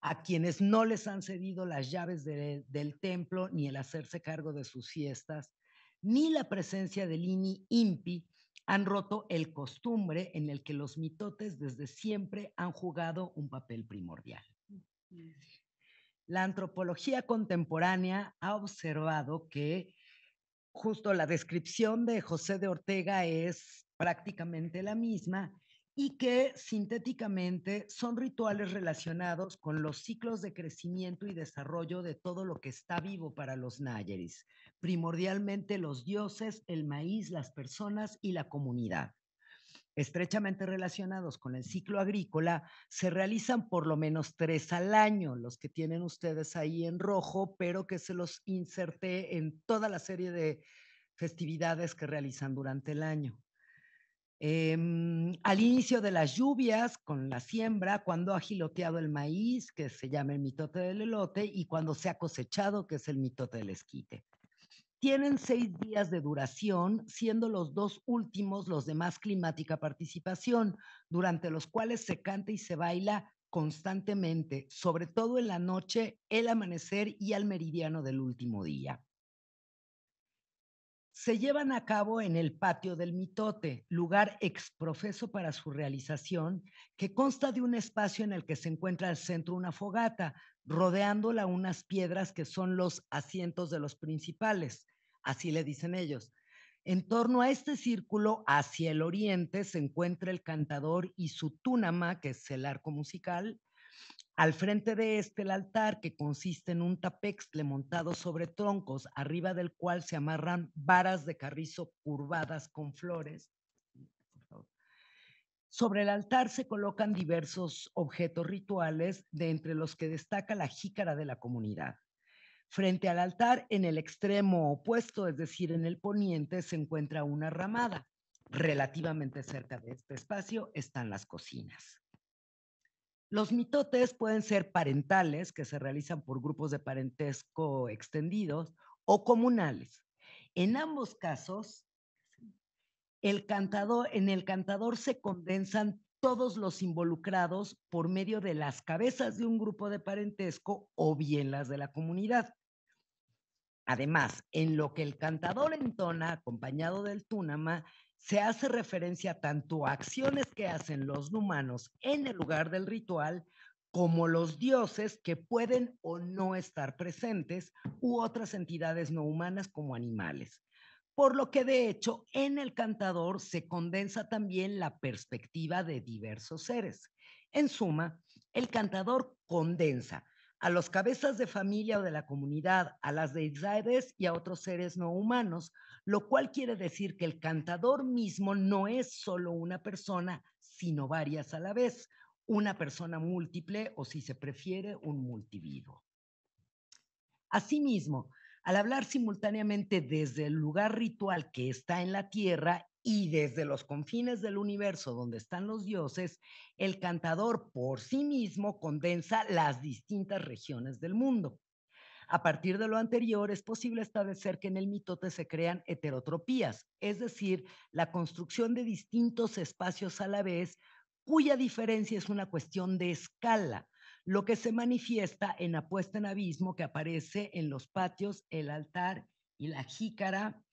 E: a quienes no les han cedido las llaves del templo ni el hacerse cargo de sus fiestas, ni la presencia del INI impi, han roto el costumbre en el que los mitotes desde siempre han jugado un papel primordial la antropología contemporánea ha observado que justo la descripción de José de Ortega es prácticamente la misma y que sintéticamente son rituales relacionados con los ciclos de crecimiento y desarrollo de todo lo que está vivo para los náyeris, primordialmente los dioses, el maíz, las personas y la comunidad estrechamente relacionados con el ciclo agrícola, se realizan por lo menos tres al año, los que tienen ustedes ahí en rojo, pero que se los inserté en toda la serie de festividades que realizan durante el año. Em, al inicio de las lluvias, con la siembra, cuando ha giloteado el maíz, que se llama el mitote del elote, y cuando se ha cosechado, que es el mitote del esquite. Tienen seis días de duración, siendo los dos últimos los de más climática participación, durante los cuales se canta y se baila constantemente, sobre todo en la noche, el amanecer y al meridiano del último día se llevan a cabo en el patio del Mitote, lugar exprofeso para su realización, que consta de un espacio en el que se encuentra al centro una fogata, rodeándola unas piedras que son los asientos de los principales, así le dicen ellos. En torno a este círculo, hacia el oriente, se encuentra el cantador y su túnama, que es el arco musical. Al frente de este, el altar, que consiste en un tapextle montado sobre troncos, arriba del cual se amarran varas de carrizo curvadas con flores. Sobre el altar se colocan diversos objetos rituales, de entre los que destaca la jícara de la comunidad. Frente al altar, en el extremo opuesto, es decir, en el poniente, se encuentra una ramada. Relativamente cerca de este espacio están las cocinas. Los mitotes pueden ser parentales, que se realizan por grupos de parentesco extendidos, o comunales. En ambos casos, el cantador, en el cantador se condensan todos los involucrados por medio de las cabezas de un grupo de parentesco o bien las de la comunidad. Además, en lo que el cantador entona, acompañado del túnama, se hace referencia tanto a acciones que hacen los humanos en el lugar del ritual, como los dioses que pueden o no estar presentes u otras entidades no humanas como animales por lo que de hecho en el cantador se condensa también la perspectiva de diversos seres. En suma, el cantador condensa a los cabezas de familia o de la comunidad, a las de deidades y a otros seres no humanos, lo cual quiere decir que el cantador mismo no es solo una persona, sino varias a la vez, una persona múltiple o si se prefiere un multivivo. Asimismo, al hablar simultáneamente desde el lugar ritual que está en la tierra y desde los confines del universo donde están los dioses, el cantador por sí mismo condensa las distintas regiones del mundo. A partir de lo anterior, es posible establecer que en el mitote se crean heterotropías, es decir, la construcción de distintos espacios a la vez, cuya diferencia es una cuestión de escala, lo que se manifiesta en Apuesta en Abismo, que aparece en los patios, el altar y la jícara,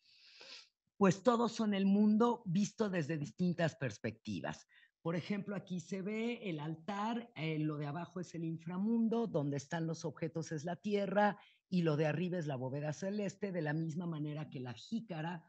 E: pues todos son el mundo visto desde distintas perspectivas. Por ejemplo, aquí se ve el altar, eh, lo de abajo es el inframundo, donde están los objetos es la tierra y lo de arriba es la bóveda celeste, de la misma manera que la jícara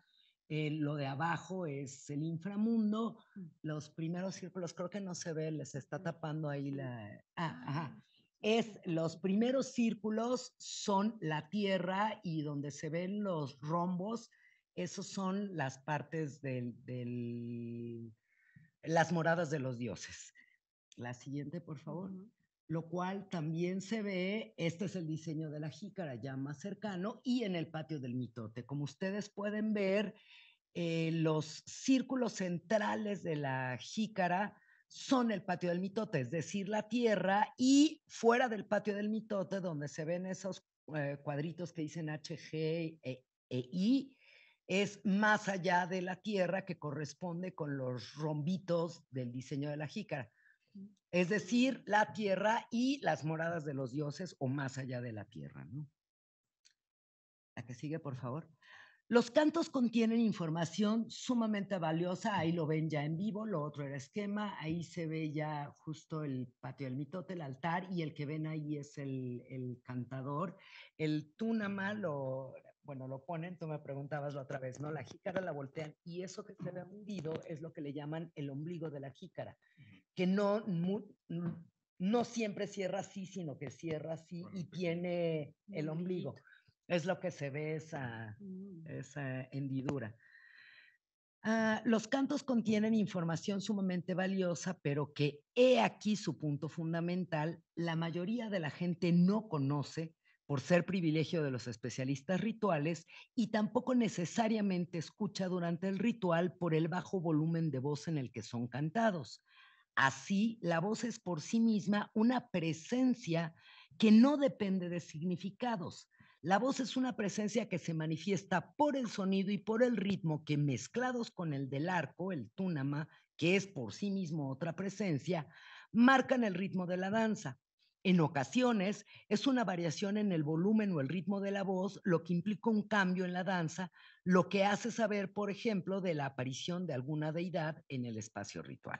E: eh, lo de abajo es el inframundo, mm. los primeros círculos, creo que no se ve, les está tapando ahí la... Ah, ah, es los primeros círculos son la tierra y donde se ven los rombos, esos son las partes del, las moradas de los dioses. La siguiente, por favor lo cual también se ve, este es el diseño de la jícara ya más cercano, y en el patio del mitote. Como ustedes pueden ver, eh, los círculos centrales de la jícara son el patio del mitote, es decir, la tierra, y fuera del patio del mitote, donde se ven esos eh, cuadritos que dicen HG e, e I, es más allá de la tierra que corresponde con los rombitos del diseño de la jícara es decir, la tierra y las moradas de los dioses o más allá de la tierra. ¿no? La que sigue, por favor. Los cantos contienen información sumamente valiosa, ahí lo ven ya en vivo, lo otro era esquema, ahí se ve ya justo el patio del mitote, el altar, y el que ven ahí es el, cantador. El túnama lo, bueno, lo ponen, tú me preguntabas lo otra vez, ¿no? La jícara la voltean y eso que se ve hundido es lo que le llaman el ombligo de la jícara que no, no siempre cierra así, sino que cierra así y tiene el ombligo. Es lo que se ve esa, mm. esa hendidura. Ah, los cantos contienen información sumamente valiosa, pero que he aquí su punto fundamental, la mayoría de la gente no conoce por ser privilegio de los especialistas rituales y tampoco necesariamente escucha durante el ritual por el bajo volumen de voz en el que son cantados. Así, la voz es por sí misma una presencia que no depende de significados. La voz es una presencia que se manifiesta por el sonido y por el ritmo que mezclados con el del arco, el túnama, que es por sí mismo otra presencia, marcan el ritmo de la danza. En ocasiones es una variación en el volumen o el ritmo de la voz, lo que implica un cambio en la danza, lo que hace saber, por ejemplo, de la aparición de alguna deidad en el espacio ritual.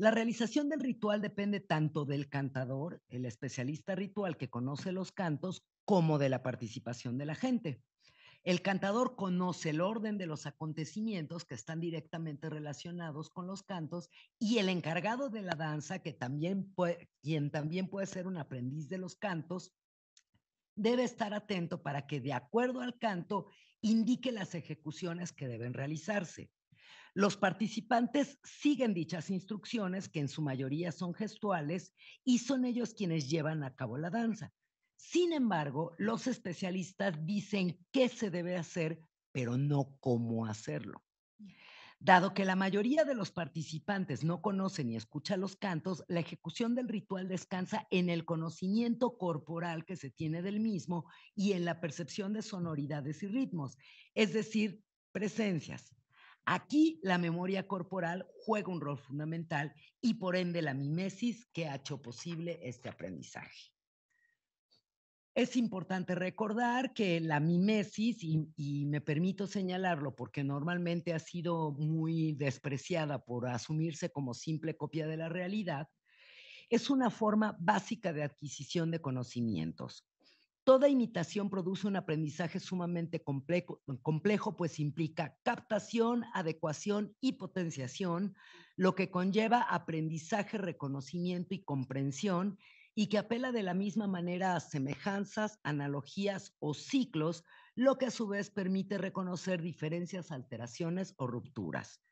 E: La realización del ritual depende tanto del cantador, el especialista ritual que conoce los cantos, como de la participación de la gente. El cantador conoce el orden de los acontecimientos que están directamente relacionados con los cantos y el encargado de la danza, que también quien también puede ser un aprendiz de los cantos, debe estar atento para que de acuerdo al canto indique las ejecuciones que deben realizarse. Los participantes siguen dichas instrucciones, que en su mayoría son gestuales, y son ellos quienes llevan a cabo la danza. Sin embargo, los especialistas dicen qué se debe hacer, pero no cómo hacerlo. Dado que la mayoría de los participantes no conocen ni escuchan los cantos, la ejecución del ritual descansa en el conocimiento corporal que se tiene del mismo y en la percepción de sonoridades y ritmos, es decir, presencias, Aquí la memoria corporal juega un rol fundamental y por ende la mimesis que ha hecho posible este aprendizaje. Es importante recordar que la mimesis, y, y, me permito señalarlo porque normalmente ha sido muy despreciada por asumirse como simple copia de la realidad, es una forma básica de adquisición de conocimientos. Toda imitación produce un aprendizaje sumamente complejo, complejo, pues implica captación, adecuación y potenciación, lo que conlleva aprendizaje, reconocimiento y comprensión, y que apela de la misma manera a semejanzas, analogías o ciclos, lo que a su vez permite reconocer diferencias, alteraciones o rupturas.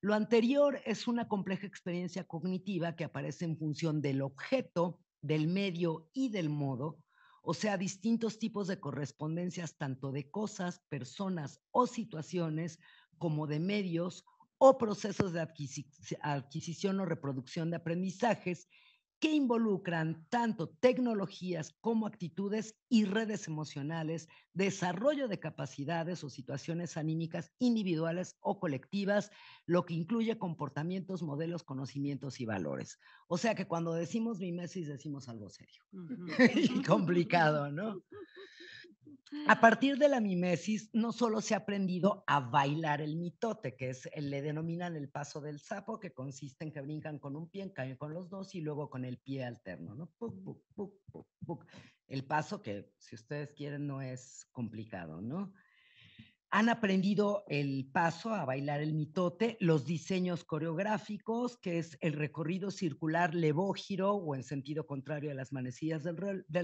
E: Lo anterior es una compleja experiencia cognitiva que aparece en función del objeto, del medio y del modo, o sea, distintos tipos de correspondencias, tanto de cosas, personas o situaciones, como de medios o procesos de adquisición o reproducción de aprendizajes que involucran tanto tecnologías como actitudes y redes emocionales, desarrollo de capacidades o situaciones anímicas individuales o colectivas, lo que incluye comportamientos, modelos, conocimientos y valores. O sea que cuando decimos mimesis decimos algo serio y complicado, ¿no? A partir de la mimesis, no solo se ha aprendido a bailar el mitote, que es eh, le denominan el paso del sapo, que consiste en que brincan con un pie, caen con los dos y luego con el pie alterno, ¿no? el paso que, si ustedes quieren, no es complicado, ¿no? han aprendido el paso a bailar el mitote, los diseños coreográficos, que es el recorrido circular levógiro o en sentido contrario a las manecillas del,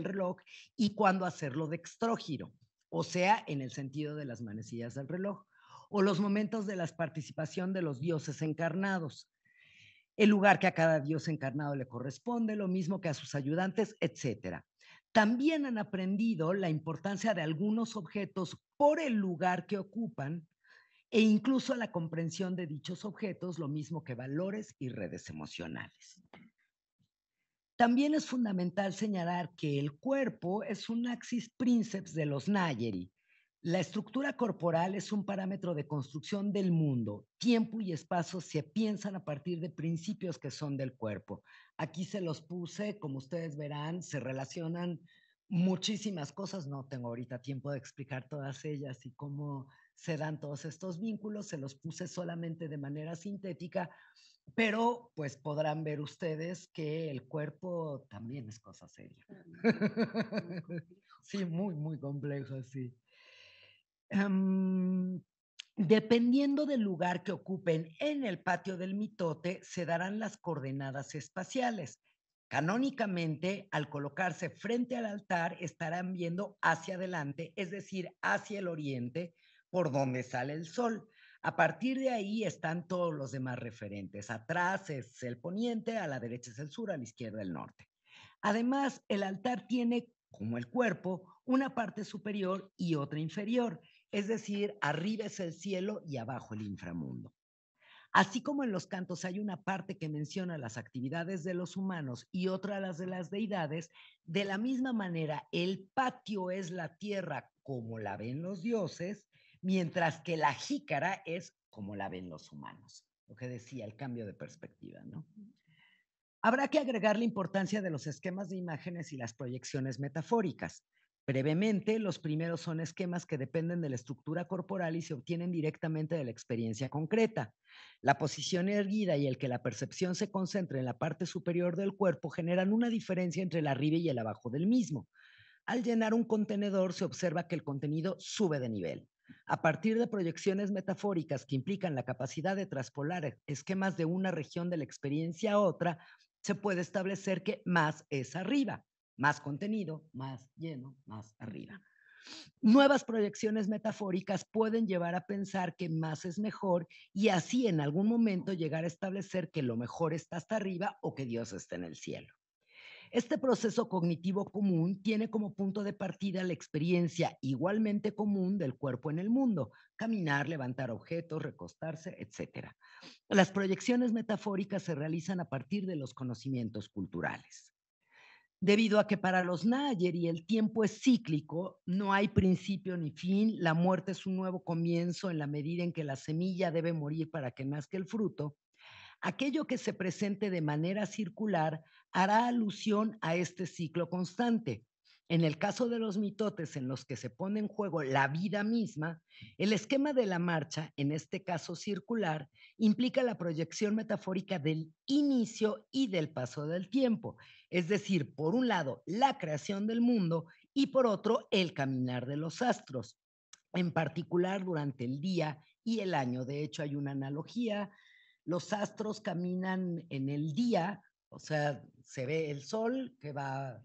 E: reloj, y cuándo hacerlo dextrógiro, o sea, en el sentido de las manecillas del reloj, o los momentos de la participación de los dioses encarnados, el lugar que a cada dios encarnado le corresponde, lo mismo que a sus ayudantes, etcétera. También han aprendido la importancia de algunos objetos por el lugar que ocupan e incluso a la comprensión de dichos objetos, lo mismo que valores y redes emocionales. También es fundamental señalar que el cuerpo es un axis princeps de los Nayeri. La estructura corporal es un parámetro de construcción del mundo. Tiempo y espacio se piensan a partir de principios que son del cuerpo. Aquí se los puse, como ustedes verán, se relacionan muchísimas cosas, no tengo ahorita tiempo de explicar todas ellas y cómo se dan todos estos vínculos, se los puse solamente de manera sintética, pero pues podrán ver ustedes que el cuerpo también es cosa seria. sí, muy, muy complejo, sí. Em, dependiendo del lugar que ocupen en el patio del mitote, se darán las coordenadas espaciales. Canónicamente, al colocarse frente al altar, estarán viendo hacia adelante, es decir, hacia el oriente, por donde sale el sol. A partir de ahí están todos los demás referentes. Atrás es el poniente, a la derecha es el sur, a la izquierda el norte. Además, el altar tiene, como el cuerpo, una parte superior y otra inferior, es decir, arriba es el cielo y abajo el inframundo. Así como en los cantos hay una parte que menciona las actividades de los humanos y otra las de las deidades, de la misma manera el patio es la tierra como la ven los dioses, mientras que la jícara es como la ven los humanos. Lo que decía, el cambio de perspectiva, ¿no? Habrá que agregar la importancia de los esquemas de imágenes y las proyecciones metafóricas. Brevemente, los primeros son esquemas que dependen de la estructura corporal y se obtienen directamente de la experiencia concreta. La posición erguida y el que la percepción se concentre en la parte superior del cuerpo generan una diferencia entre el arriba y el abajo del mismo. Al llenar un contenedor se observa que el contenido sube de nivel. A partir de proyecciones metafóricas que implican la capacidad de traspolar esquemas de una región de la experiencia a otra, se puede establecer que más es arriba más contenido, más lleno, más arriba. Nuevas proyecciones metafóricas pueden llevar a pensar que más es mejor y así en algún momento llegar a establecer que lo mejor está hasta arriba o que Dios está en el cielo. Este proceso cognitivo común tiene como punto de partida la experiencia igualmente común del cuerpo en el mundo, caminar, levantar objetos, recostarse, etc. Las proyecciones metafóricas se realizan a partir de los conocimientos culturales debido a que para los y el tiempo es cíclico, no hay principio ni fin, la muerte es un nuevo comienzo en la medida en que la semilla debe morir para que nazca el fruto, aquello que se presente de manera circular hará alusión a este ciclo constante. En el caso de los mitotes en los que se pone en juego la vida misma, el esquema de la marcha, en este caso circular, implica la proyección metafórica del inicio y del paso del tiempo, es decir, por un lado, la creación del mundo y por otro, el caminar de los astros, en particular durante el día y el año. De hecho, hay una analogía, los astros caminan en el día, o sea, se ve el sol que va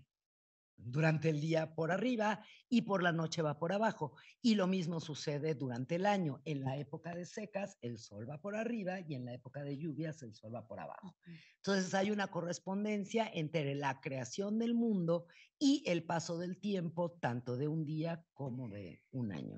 E: durante el día por arriba y por la noche va por abajo. Y lo mismo sucede durante el año. En la época de secas, el sol va por arriba y en la época de lluvias, el sol va por abajo. Entonces hay una correspondencia entre la creación del mundo y el paso del tiempo, tanto de un día como de un año.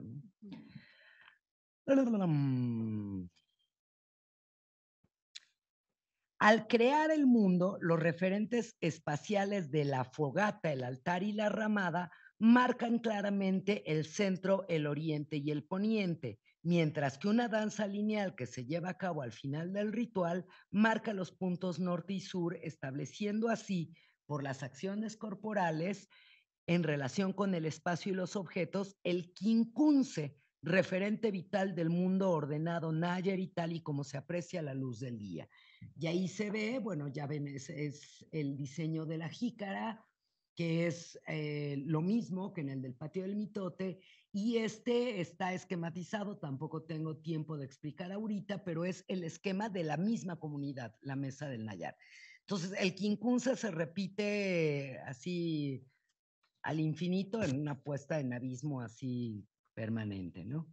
E: Al crear el mundo, los referentes espaciales de la fogata, el altar y la ramada marcan claramente el centro, el oriente y el poniente, mientras que una danza lineal que se lleva a cabo al final del ritual marca los puntos norte y sur, estableciendo así, por las acciones corporales, en relación con el espacio y los objetos, el quincunce, referente vital del mundo ordenado Nayer y tal y como se aprecia la luz del día. Y ahí se ve, bueno, ya ven, es, el diseño de la jícara, que es eh, lo mismo que en el del patio del mitote, y este está esquematizado, tampoco tengo tiempo de explicar ahorita, pero es el esquema de la misma comunidad, la mesa del Nayar. Entonces, el quincunza se repite así al infinito en una puesta en abismo así permanente, ¿no?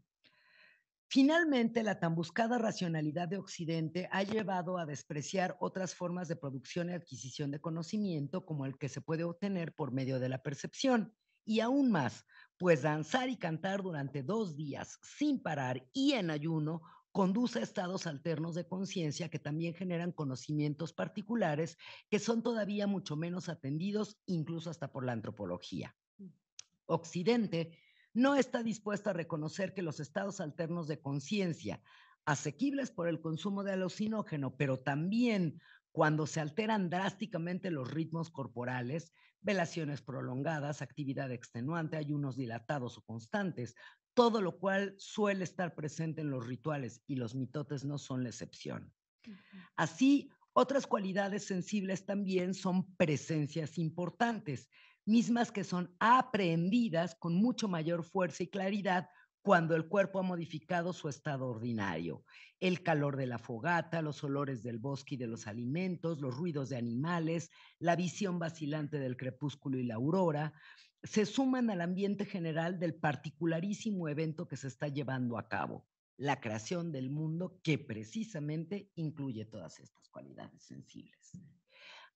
E: Finalmente, la tan buscada racionalidad de Occidente ha llevado a despreciar otras formas de producción y adquisición de conocimiento como el que se puede obtener por medio de la percepción. Y aún más, pues danzar y cantar durante dos días sin parar y en ayuno conduce a estados alternos de conciencia que también generan conocimientos particulares que son todavía mucho menos atendidos incluso hasta por la antropología. Mm. Occidente no está dispuesta a reconocer que los estados alternos de conciencia, asequibles por el consumo de alucinógeno, pero también cuando se alteran drásticamente los ritmos corporales, velaciones prolongadas, actividad extenuante, ayunos dilatados o constantes, todo lo cual suele estar presente en los rituales y los mitotes no son la excepción. Así, otras cualidades sensibles también son presencias importantes, mismas que son aprehendidas con mucho mayor fuerza y claridad cuando el cuerpo ha modificado su estado ordinario. El calor de la fogata, los olores del bosque y de los alimentos, los ruidos de animales, la visión vacilante del crepúsculo y la aurora, se suman al ambiente general del particularísimo evento que se está llevando a cabo, la creación del mundo que precisamente incluye todas estas cualidades sensibles.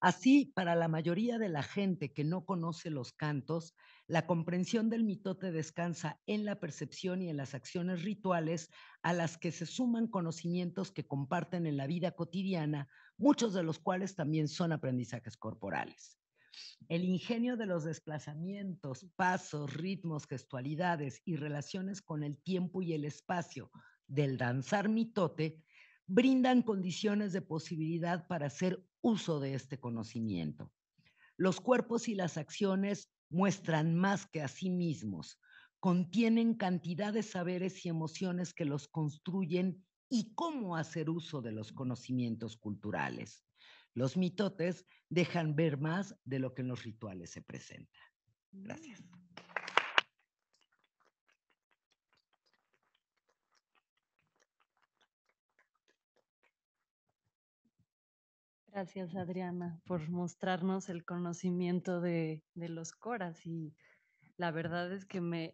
E: Así, para la mayoría de la gente que no conoce los cantos, la comprensión del mitote descansa en la percepción y en las acciones rituales a las que se suman conocimientos que comparten en la vida cotidiana, muchos de los cuales también son aprendizajes corporales. El ingenio de los desplazamientos, pasos, ritmos, gestualidades y relaciones con el tiempo y el espacio del danzar mitote brindan condiciones de posibilidad para hacer uso de este conocimiento. Los cuerpos y las acciones muestran más que a sí mismos, contienen cantidad de saberes y emociones que los construyen y cómo hacer uso de los conocimientos culturales. Los mitotes dejan ver más de lo que en los rituales se presenta.
B: Gracias.
A: Gracias, Adriana, por mostrarnos el conocimiento de, de los coras. Y la verdad es que me,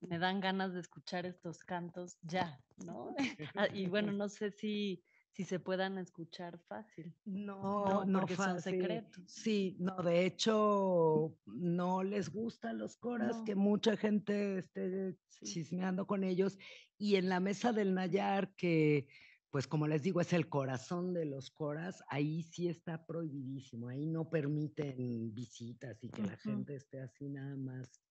A: me, dan ganas de escuchar estos cantos ya, ¿no? Ah, y bueno, no sé si, si se puedan escuchar fácil.
E: No, no, no fácil. Sí, no, de hecho, no les gusta los coras que mucha gente esté chismeando con ellos. Y en la mesa del Nayar, que pues como les digo, es el corazón de los coras, ahí sí está prohibidísimo, ahí no permiten visitas y que la gente esté así nada más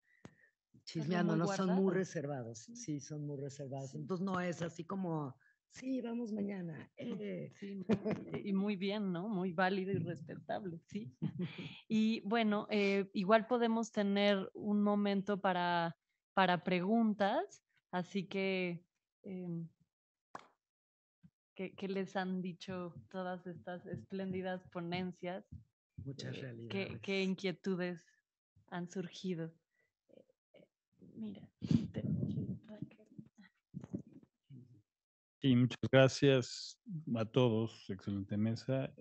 E: pues, chismeando, no son muy reservados, sí, son muy reservados, entonces no es así como,
A: sí, vamos mañana. Eh". y muy bien, ¿no? Muy válido y respetable, sí. Y bueno, eh, igual podemos tener un momento para, para preguntas, así que... Em, ¿Qué les han dicho todas estas espléndidas ponencias.
E: Muchas eh, realidades.
A: ¿Qué, inquietudes han surgido? Eh,
F: eh, mira.
G: muchas gracias a todos. Excelente mesa.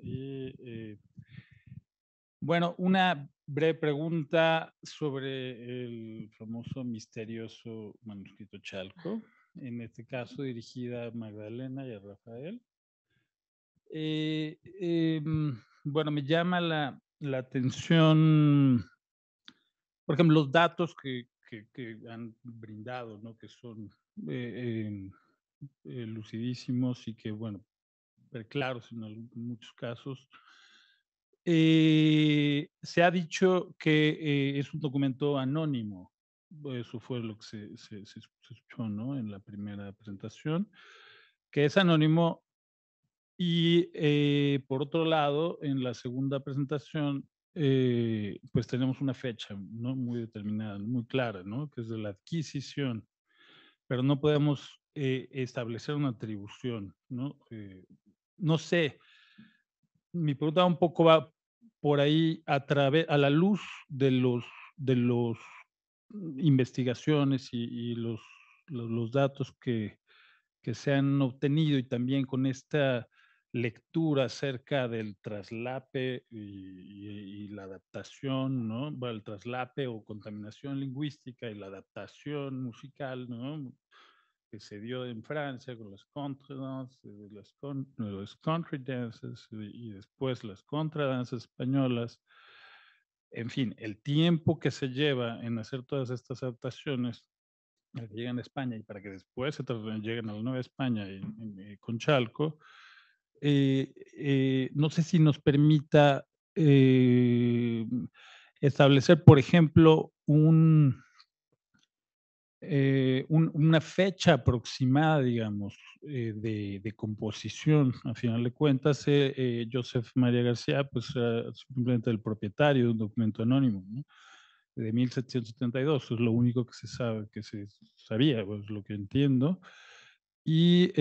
G: bueno, una breve pregunta sobre el famoso misterioso manuscrito Chalco en este caso dirigida a Magdalena y a Rafael. Eh, em, bueno, me llama la, atención, por ejemplo, los datos que, han brindado, ¿no? que son eh, em, eh, lucidísimos y que, bueno, claros en, muchos casos. se ha dicho que es un documento anónimo eso fue lo que se, escuchó ¿no? en la primera presentación, que es anónimo. Y eh, por otro lado, en la segunda presentación, eh, pues tenemos una fecha ¿no? muy determinada, muy clara, ¿no? que es de la adquisición, pero no podemos eh, establecer una atribución. No, no sé, mi pregunta un poco va por ahí a través, a la luz de los, de los Mm, investigaciones y, los, los, datos que, que, se han obtenido y también con esta lectura acerca del traslape y, la adaptación, ¿no? el traslape o contaminación lingüística y la adaptación musical, ¿no? Que se dio en Francia con las contradances, eh, eh, las, country dances eh, y después las contradanzas españolas en fin, el tiempo que se lleva en hacer todas estas adaptaciones para que lleguen a España y para que después se lleguen a la Nueva España y, eh, con Chalco, eh, eh, no sé si nos permita establecer, por ejemplo, un, eh, una fecha aproximada, digamos, eh, de, composición. A final de cuentas, eh, Joseph María García, pues era simplemente el propietario de un documento anónimo, de 1772, es lo único que se sabe, que se sabía, pues lo que entiendo. Y,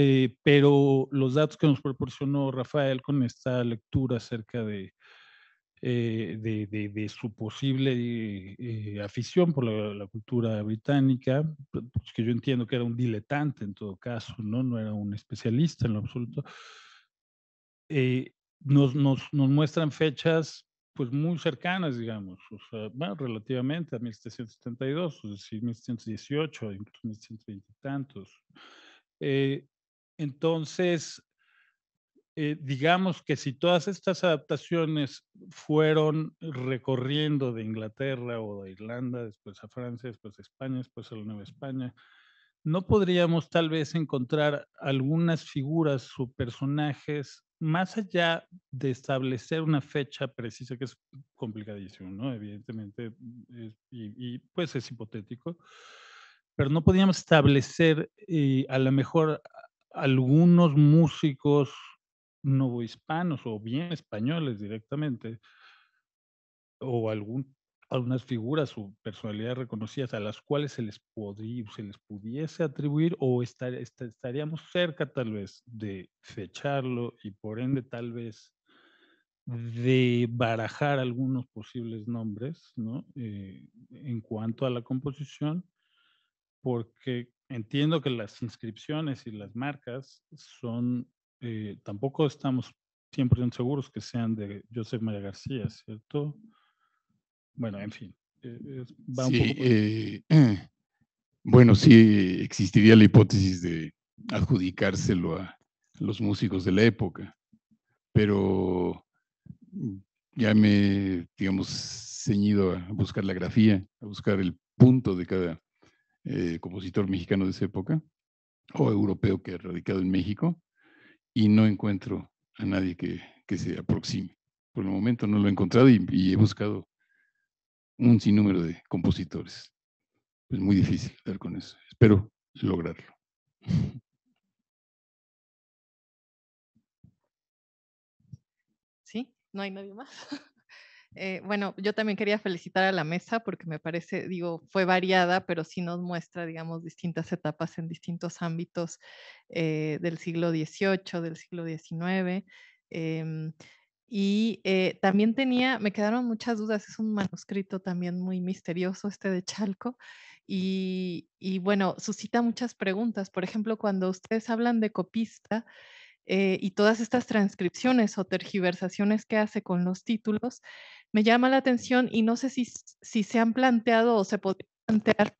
G: pero los datos que nos proporcionó Rafael con esta lectura acerca de, eh, de, de, su posible eh, afición por la, cultura británica, pues, pues, que yo entiendo que era un diletante en todo caso, no, no era un especialista en lo absoluto, eh, nos, nos, nos, muestran fechas pues muy cercanas, digamos, o sea, relativamente a 1772, es decir, 1718, incluso 1720 y tantos. entonces, eh, digamos que si todas estas adaptaciones fueron recorriendo de Inglaterra o de Irlanda, después a Francia, después a España, después a la Nueva España, no podríamos tal vez encontrar algunas figuras o personajes más allá de establecer una fecha precisa, que es complicadísimo, ¿no? Evidentemente, y, pues es hipotético, pero no podríamos establecer eh, a lo mejor algunos músicos hispanos o bien españoles directamente, o algún, algunas figuras o personalidades reconocidas a las cuales se les, podría, se les pudiese atribuir o estar, estaríamos cerca tal vez de fecharlo y por ende tal vez de barajar algunos posibles nombres ¿no? Eh, en cuanto a la composición, porque entiendo que las inscripciones y las marcas son eh, tampoco estamos 100% seguros que sean de Joseph María García, ¿cierto? Bueno, en fin. Eh,
D: eh, bueno, sí existiría la hipótesis de adjudicárselo a los músicos de la época, pero ya me, digamos, ceñido a buscar la grafía, a buscar el punto de cada compositor mexicano de esa época o europeo que ha radicado en México y no encuentro a nadie que, se aproxime. Por el momento no lo he encontrado y, he buscado un sinnúmero de compositores. Es muy difícil dar con eso. Espero lograrlo.
H: ¿Sí? ¿No hay nadie más? Eh, bueno, yo también quería felicitar a la mesa porque me parece, digo, fue variada, pero sí nos muestra, digamos, distintas etapas en distintos ámbitos eh, del siglo XVIII, del siglo XIX. Em, y eh, también tenía, me quedaron muchas dudas, es un manuscrito también muy misterioso este de Chalco. Y, bueno, suscita muchas preguntas. Por ejemplo, cuando ustedes hablan de copista, y todas estas transcripciones o tergiversaciones que hace con los títulos, me llama la atención y no sé si, se han planteado o se podría plantear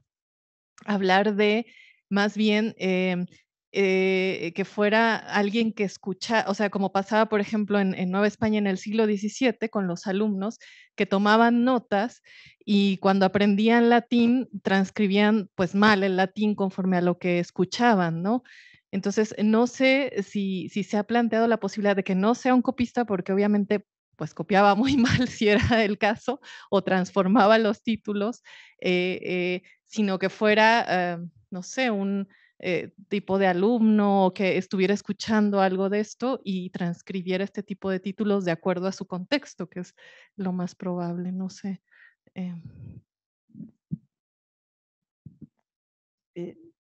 H: hablar de más bien em, eh, que fuera alguien que escucha, o sea, como pasaba, por ejemplo, en, Nueva España en el siglo XVII con los alumnos que tomaban notas y cuando aprendían latín transcribían pues mal el latín conforme a lo que escuchaban, ¿no? Entonces, no sé si, si se ha planteado la posibilidad de que no sea un copista, porque obviamente pues copiaba muy mal si era el caso o transformaba los títulos, eh, eh, sino que fuera, em, no sé, un eh, tipo de alumno que estuviera escuchando algo de esto y transcribiera este tipo de títulos de acuerdo a su contexto, que es lo más probable, no sé. Em.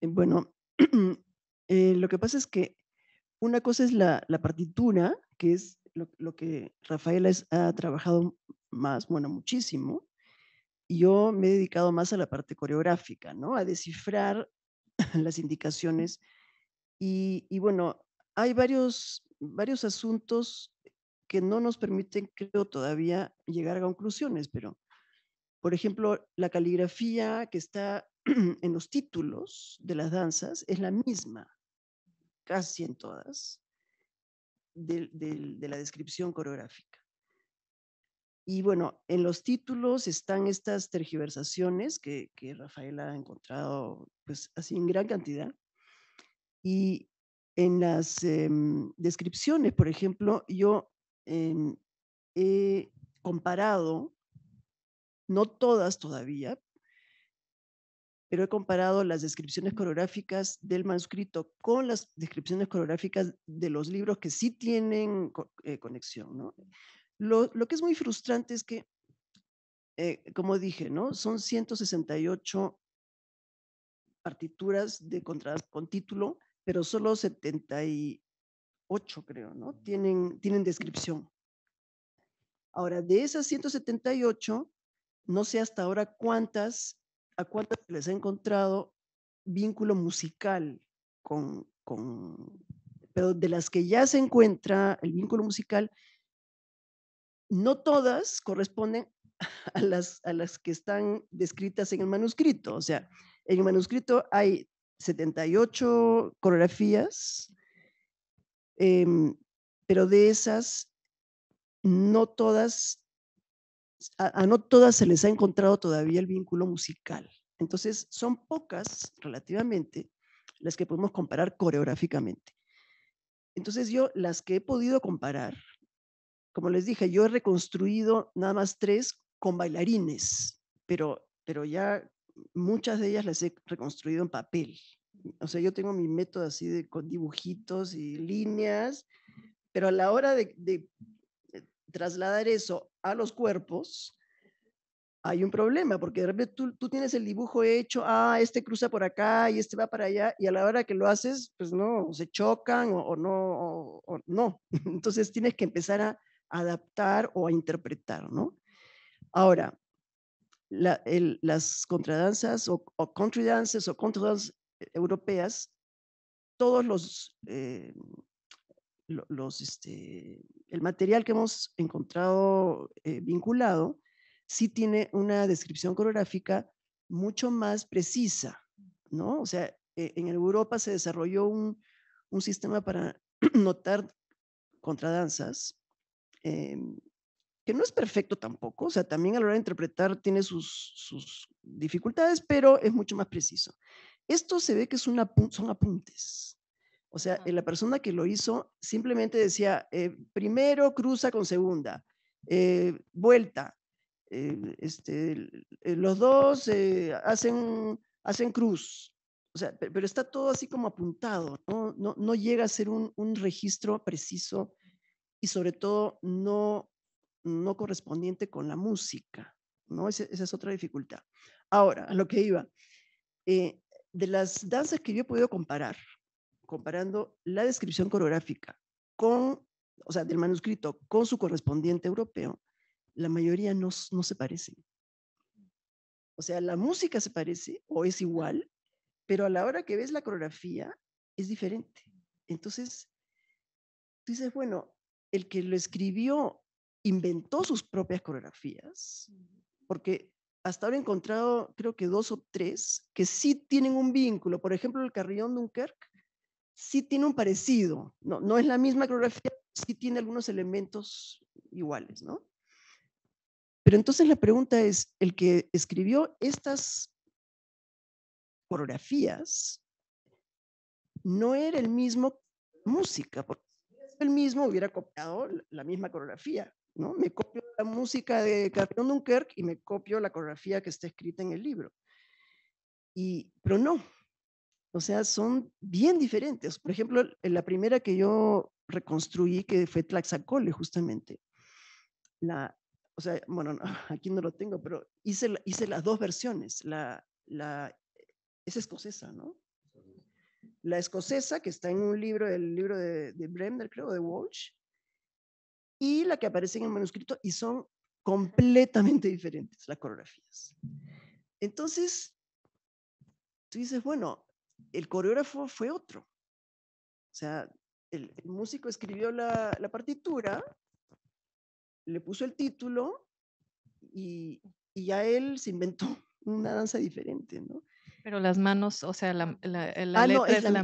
C: bueno, lo que pasa es que una cosa es la partitura, que es lo, lo que Rafaela ha trabajado más, bueno, muchísimo, y yo me he dedicado más a la parte coreográfica, ¿no? A descifrar las indicaciones. Y, y bueno, hay varios, varios asuntos que no nos permiten, creo, todavía llegar a conclusiones, pero, por ejemplo, la caligrafía que está en los títulos de las danzas es la misma, casi en todas de, la descripción coreográfica. Y bueno, en los títulos están estas tergiversaciones que, Rafael ha encontrado, pues así en gran cantidad. Y en las em, descripciones, por ejemplo, yo em, he comparado, no todas todavía, pero he comparado las descripciones coreográficas del manuscrito con las descripciones coreográficas de los libros que sí tienen eh, conexión. Lo, que es muy frustrante es que, eh, como dije, ¿no? son 168 partituras de con título, pero solo 78, creo, ¿no? tienen, tienen descripción. Ahora, de esas 178, no sé hasta ahora cuántas a cuántas les ha encontrado vínculo musical con, pero de las que ya se encuentra el vínculo musical, no todas corresponden a las, las que están descritas en el manuscrito. O sea, en el manuscrito hay 78 coreografías, em, pero de esas, no todas a, no todas se les ha encontrado todavía el vínculo musical. Entonces, son pocas, relativamente, las que podemos comparar coreográficamente. Entonces, yo las que he podido comparar, como les dije, yo he reconstruido nada más tres con bailarines, pero, pero ya muchas de ellas las he reconstruido en papel. O sea, yo tengo mi método así de, con dibujitos y líneas, pero a la hora de trasladar eso a los cuerpos, hay un problema, porque de repente tú, tienes el dibujo hecho, ah, este cruza por acá y este va para allá, y a la hora que lo haces, pues no, se chocan o, no, no. Entonces tienes que empezar a adaptar o a interpretar, ¿no? Ahora, las contradanzas o, country dances o contradanzas eh, europeas, todos los eh, los, este, el material que hemos encontrado eh, vinculado sí tiene una descripción coreográfica mucho más precisa, ¿no? O sea, e, en Europa se desarrolló un, sistema para notar contradanzas, em, que no es perfecto tampoco, o sea, también a la hora de interpretar tiene sus, sus dificultades, pero es mucho más preciso. Esto se ve que es una, son apuntes, o sea, la persona que lo hizo simplemente decía, eh, primero cruza con segunda, eh, vuelta, eh, este, los dos hacen, hacen cruz. O sea, pero está todo así como apuntado, no, no, no, llega a ser un, un, registro preciso y sobre todo no, no correspondiente con la música, ¿no? Esa, esa es otra dificultad. Ahora, a lo que iba, de las danzas que yo he podido comparar, comparando la descripción coreográfica con, o del manuscrito con su correspondiente europeo, la mayoría no, se parece O sea, la música se parece o es igual, pero a la hora que ves la coreografía es diferente. Entonces, tú dices, bueno, el que lo escribió inventó sus propias coreografías, porque hasta ahora he encontrado, creo que dos o tres, que sí tienen un vínculo. Por ejemplo, el Carrillón Dunkerque sí tiene un parecido, no, no es la misma coreografía, sí tiene algunos elementos iguales, ¿no? Pero entonces la pregunta es, el que escribió estas coreografías no era el mismo música, porque si el mismo hubiera copiado la misma coreografía, ¿no? Me copio la música de Carrión Dunkerque y me copio la coreografía que está escrita en el libro. Y, pero no, o sea, son bien diferentes. Por ejemplo, la primera que yo reconstruí, que fue Tlaxacole, justamente. La, o sea, bueno, aquí no lo tengo, pero hice, hice las dos versiones. La, la, es escocesa, ¿no? La escocesa, que está en un libro, el libro de, de Bremner, creo, de Walsh, y la que aparece en el manuscrito, y son completamente diferentes las coreografías. Entonces, tú dices, bueno, el coreógrafo fue otro. O sea, el, músico escribió la, partitura, le puso el título y, ya él se inventó una danza diferente, ¿no?
H: Pero las manos, o sea, la, eh, ah, letra es, la,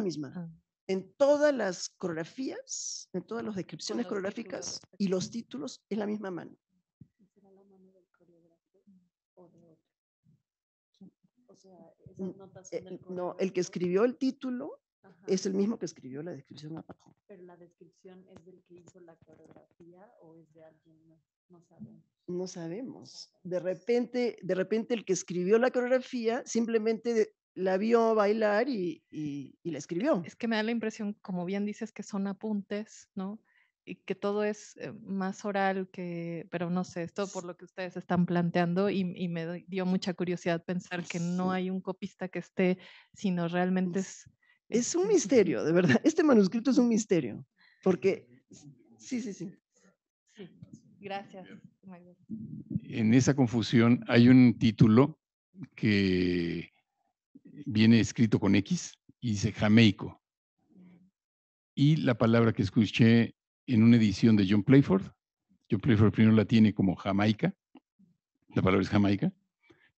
C: misma. Ah. En todas las coreografías, en todas las descripciones coreográficas y los títulos es la misma mano. Mm, eh, mm, no, el que escribió el título es el mismo que escribió la descripción abajo.
A: Pero la descripción es del que hizo la coreografía o es de alguien No
C: sabemos. no sabemos. De repente, de repente el que escribió la coreografía simplemente la vio bailar y, la escribió. Es que me da la impresión, como
H: bien dices, que son apuntes, ¿no? que todo es eh, más oral que, pero no sé, esto por lo que ustedes están planteando y, me dio mucha curiosidad pensar que no hay un copista que esté, sino realmente es...
C: Es un misterio, de verdad. Este manuscrito es un misterio, porque... Sí, sí, sí. Sí, gracias.
D: En esa confusión hay un título que viene escrito con X y dice jameico Y la palabra que escuché en una edición de John Playford. John Playford primero la tiene como Jamaica, la palabra es Jamaica,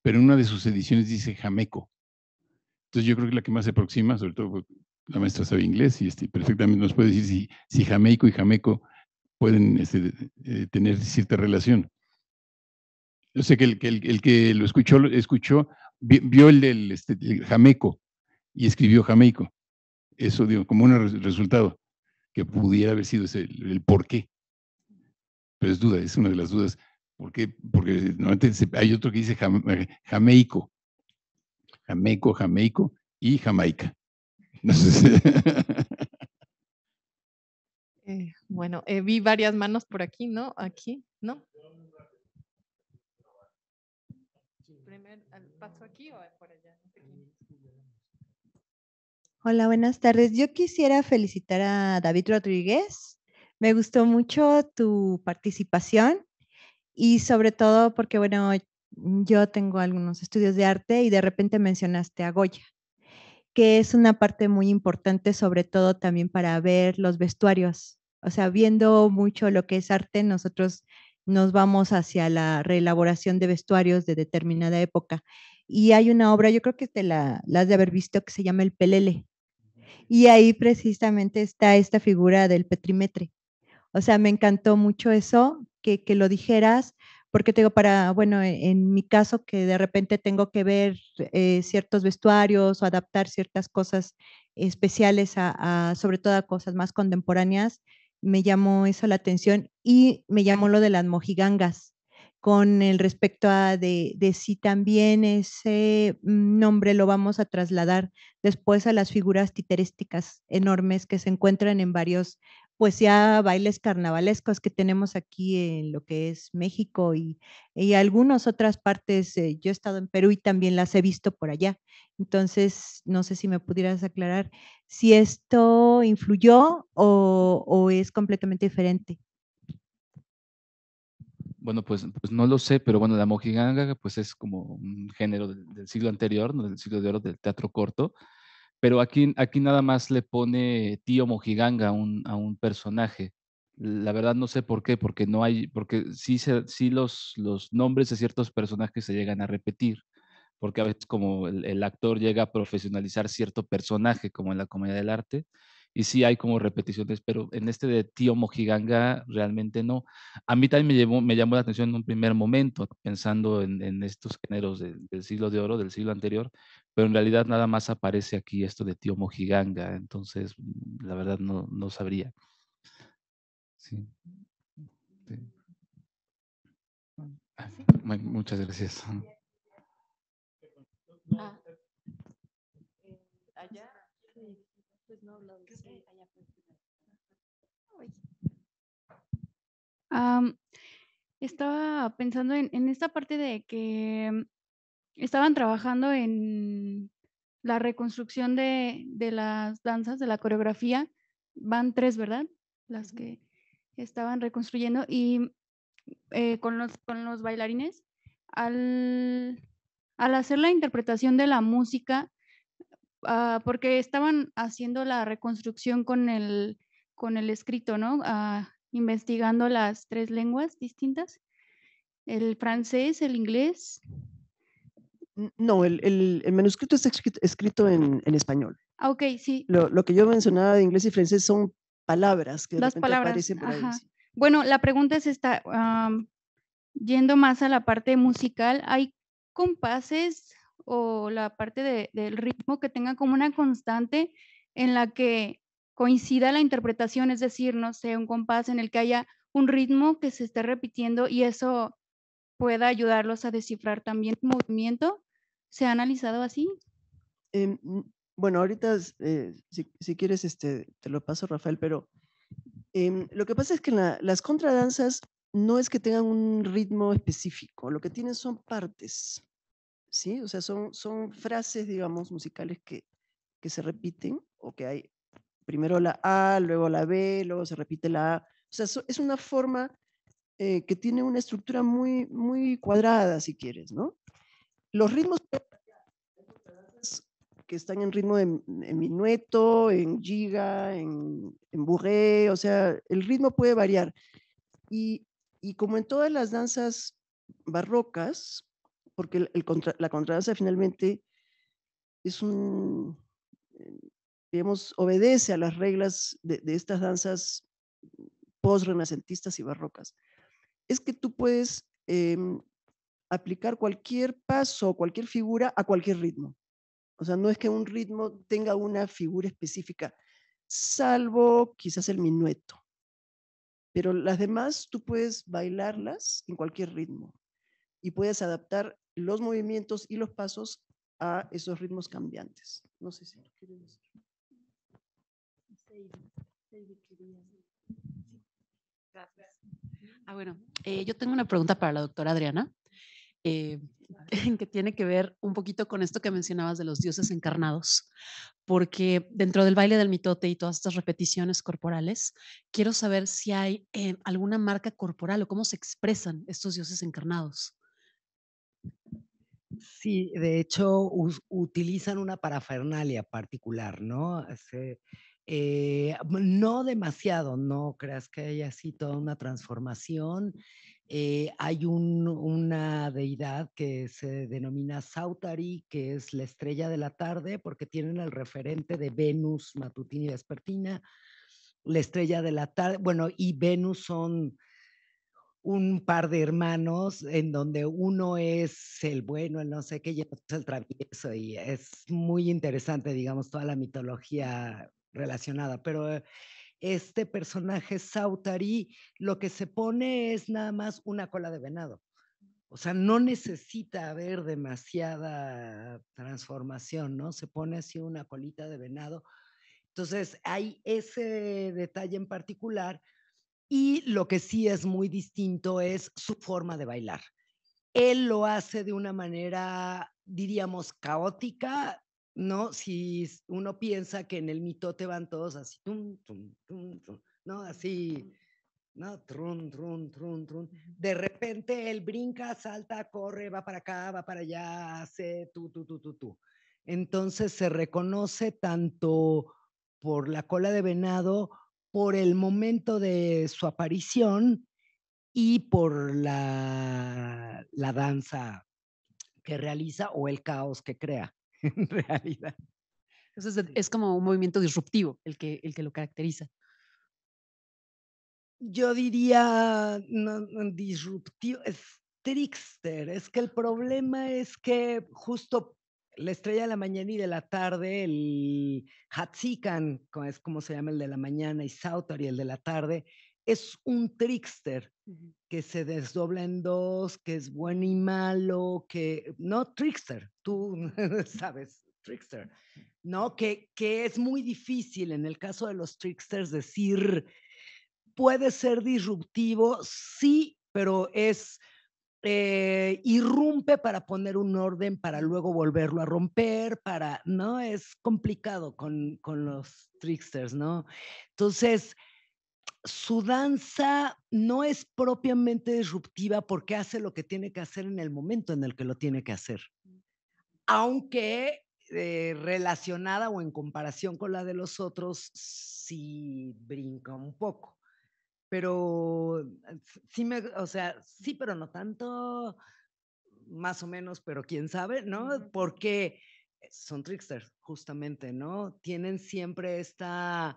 D: pero en una de sus ediciones dice Jameco. Entonces yo creo que la que más se aproxima, sobre todo porque la maestra sabe inglés y este, perfectamente nos puede decir si, si y Jameco pueden este, eh, tener cierta relación. Yo sé que el, que, lo escuchó, escuchó vio el del este, Jameco y escribió jameico Eso, dio como un resultado que pudiera haber sido ese, el, por qué. Pero es duda, es una de las dudas. ¿Por qué? Porque normalmente hay otro que dice eh, jamaico, jameico jamaico y jamaica.
H: Eh, bueno, eh, vi varias manos por aquí, ¿no? Aquí, ¿no? paso aquí o por allá?
I: Hola, buenas tardes. Yo quisiera felicitar a David Rodríguez. Me gustó mucho tu participación y sobre todo porque, bueno, yo tengo algunos estudios de arte y de repente mencionaste a Goya, que es una parte muy importante, sobre todo también para ver los vestuarios. O sea, viendo mucho lo que es arte, nosotros nos vamos hacia la reelaboración de vestuarios de determinada época. Y hay una obra, yo creo que te la, la has de haber visto, que se llama El Pelele, y ahí precisamente está esta figura del petrimetre. O sea, me encantó mucho eso, que, lo dijeras, porque tengo para, bueno, e, en, mi caso que de repente tengo que ver eh, ciertos vestuarios o adaptar ciertas cosas especiales a, sobre todo a cosas más contemporáneas, me llamó eso la atención y me llamó lo de las mojigangas con el respecto a de, si también ese mm, nombre lo vamos a trasladar después a las figuras titerísticas enormes que se encuentran en varios, pues ya bailes carnavalescos que tenemos aquí en lo que es México y, y algunas otras partes. Eh, yo he estado en Perú y también las he visto por allá. Entonces, no sé si me pudieras aclarar si esto influyó o, o es completamente diferente.
B: Bueno, pues, pues, no lo sé, pero bueno, la mojiganga pues es como un género del, siglo anterior, del siglo de oro del teatro corto, pero aquí, aquí nada más le pone tío mojiganga a un, personaje. La verdad no sé por qué, porque no hay, porque sí, se, sí los, nombres de ciertos personajes se llegan a repetir, porque a veces como el actor llega a profesionalizar cierto personaje, como en la comedia del arte, y sí hay como repeticiones, pero en este de Tío Mojiganga realmente no. A mí también me, me llamó la atención en un primer momento, pensando en, estos géneros del siglo de oro, del siglo anterior, pero en realidad nada más aparece aquí esto de Tío Mojiganga, entonces la verdad no, no sabría. Ah, muchas gracias.
G: Pues,
J: estaba pensando en, esta parte de que mm, estaban trabajando en la reconstrucción de, las danzas, de la coreografía. Van tres, ¿verdad? Las que estaban reconstruyendo y mm, eh, con, los, bailarines. al hacer la interpretación de la música, Ah, porque estaban haciendo la reconstrucción con el, con el escrito, ¿no? Ah, investigando las tres lenguas distintas, el francés, el inglés.
C: No, el, el, manuscrito está escrito, en, español.
J: Ah, ok, sí.
C: Lo, lo, que yo mencionaba de inglés y francés son palabras que las palabras, aparecen por ahí.
J: Bueno, la pregunta es esta, yendo más a la parte musical, ¿hay compases o la parte del ritmo que tenga como una constante en la que coincida la interpretación, es decir, no sé, un compás en el que haya un ritmo que se esté repitiendo y eso pueda ayudarlos a descifrar también el movimiento. ¿Se ha analizado así?
C: Em, mm, bueno, ahorita, eh, si, quieres, este, te lo paso, Rafael, pero em, lo que pasa es que las contradanzas no es que tengan un ritmo específico, lo que tienen son partes. ¿sí? O sea, son, son frases, digamos, musicales que, que se repiten o que hay primero la A, luego la B, luego se repite la A. O sea, es una forma eh, que tiene una estructura muy, muy cuadrada, si quieres, ¿no? Los ritmos que están en ritmo de, en minueto, en giga, en, en o sea, el ritmo puede variar. Y, y como en todas las danzas barrocas, porque la contradanza finalmente es un, eh, digamos, obedece a las reglas de, estas danzas post-renacentistas y barrocas. Es que tú puedes em, aplicar cualquier paso, cualquier figura a cualquier ritmo. O sea, no es que un ritmo tenga una figura específica, salvo quizás el minueto. Pero las demás tú puedes bailarlas en cualquier ritmo y puedes adaptar los movimientos y los pasos a esos ritmos cambiantes. No sé si lo decir. Gracias. Ah, bueno, eh, yo tengo una
A: pregunta para la doctora Adriana, eh, que tiene que ver un poquito con esto que mencionabas de los dioses encarnados, porque dentro del baile del mitote y todas estas repeticiones corporales, quiero saber si hay eh, alguna marca corporal o cómo se expresan
E: estos dioses encarnados. Sí, de hecho utilizan una parafernalia particular, ¿no? Eh, no demasiado, no creas que haya así toda una transformación. Eh, hay una deidad que se denomina Sautari, que es la estrella de la tarde, porque tienen el referente de Venus matutina y despertina, La estrella de la tarde, bueno, y Venus son un par de hermanos en donde uno es el bueno, el no sé qué, y otro es el travieso, y es muy interesante, digamos, toda la mitología relacionada. Pero este personaje, Sautari, lo que se pone es nada más una cola de venado. O sea, no necesita haber demasiada transformación, ¿no? Se pone así una colita de venado. Entonces, hay ese detalle en particular y lo que sí es muy distinto es su forma de bailar. Él lo hace de una manera, diríamos, caótica, ¿no? Si uno piensa que en el mitote van todos así, tum, tum, tum, ¿no? Así, ¿no? Trun, trun, trun, trun. De repente él brinca, salta, corre, va para acá, va para allá, hace tú, tú, tú, tú, tú. Entonces se reconoce tanto por la cola de venado por el momento de su aparición y por la, la danza que realiza o el caos que crea, en realidad. Entonces es como un movimiento disruptivo el que, el que lo caracteriza. Yo diría disruptivo, es trickster, es que el problema es que justo la estrella de la mañana y de la tarde, el Hatzikan, es como se llama el de la mañana, y Sautar y el de la tarde, es un trickster que se desdobla en dos, que es bueno y malo, que no trickster, tú sabes, trickster, ¿no? Que, que es muy difícil en el caso de los tricksters decir, puede ser disruptivo, sí, pero es eh, irrumpe para poner un orden, para luego volverlo a romper, para, ¿no? Es complicado con, los tricksters, ¿no? Entonces, su danza no es propiamente disruptiva porque hace lo que tiene que hacer en el momento en el que lo tiene que hacer. Aunque eh, relacionada o en comparación con la de los otros, sí brinca un poco pero eh, sí me, o sea, sí, pero no tanto, más o menos, pero quién sabe, ¿no? Porque eh, son tricksters, justamente, ¿no? Tienen siempre esta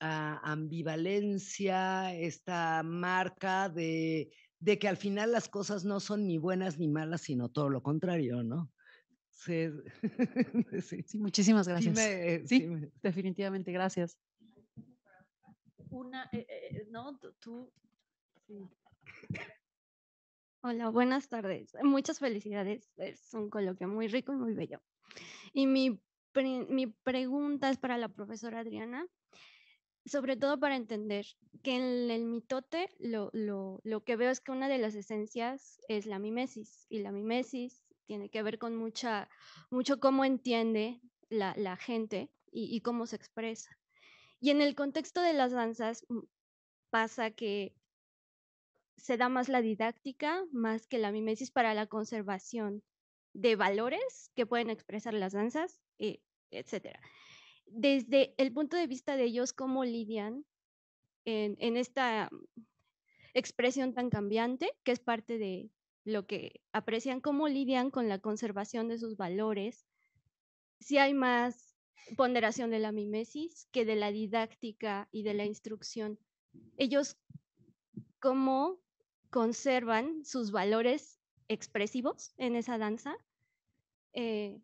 E: ah, ambivalencia, esta marca de, que al final las cosas no son ni buenas ni malas, sino todo lo contrario, ¿no? Sí, muchísimas gracias. Eh,
A: sí, definitivamente, gracias una, eh, eh, ¿no? Tú.
F: Hola, buenas tardes. Muchas felicidades. Es un coloquio muy rico y muy bello. Y mi, pregunta es para la profesora Adriana, sobre todo para entender que en el mitote lo, que veo es que una de las esencias es la mimesis y la mimesis tiene que ver con mucha, mucho cómo entiende la, gente y, y, cómo se expresa. Y en el contexto de las danzas mm, pasa que se da más la didáctica, más que la mimesis para la conservación de valores que pueden expresar las danzas, eh, etcétera. Desde el punto de vista de ellos, cómo lidian en, en, esta expresión tan cambiante, que es parte de lo que aprecian, cómo lidian con la conservación de sus valores, si hay más ponderación de la mimesis que de la didáctica y de la instrucción. Ellos cómo conservan sus valores expresivos en esa danza, eh,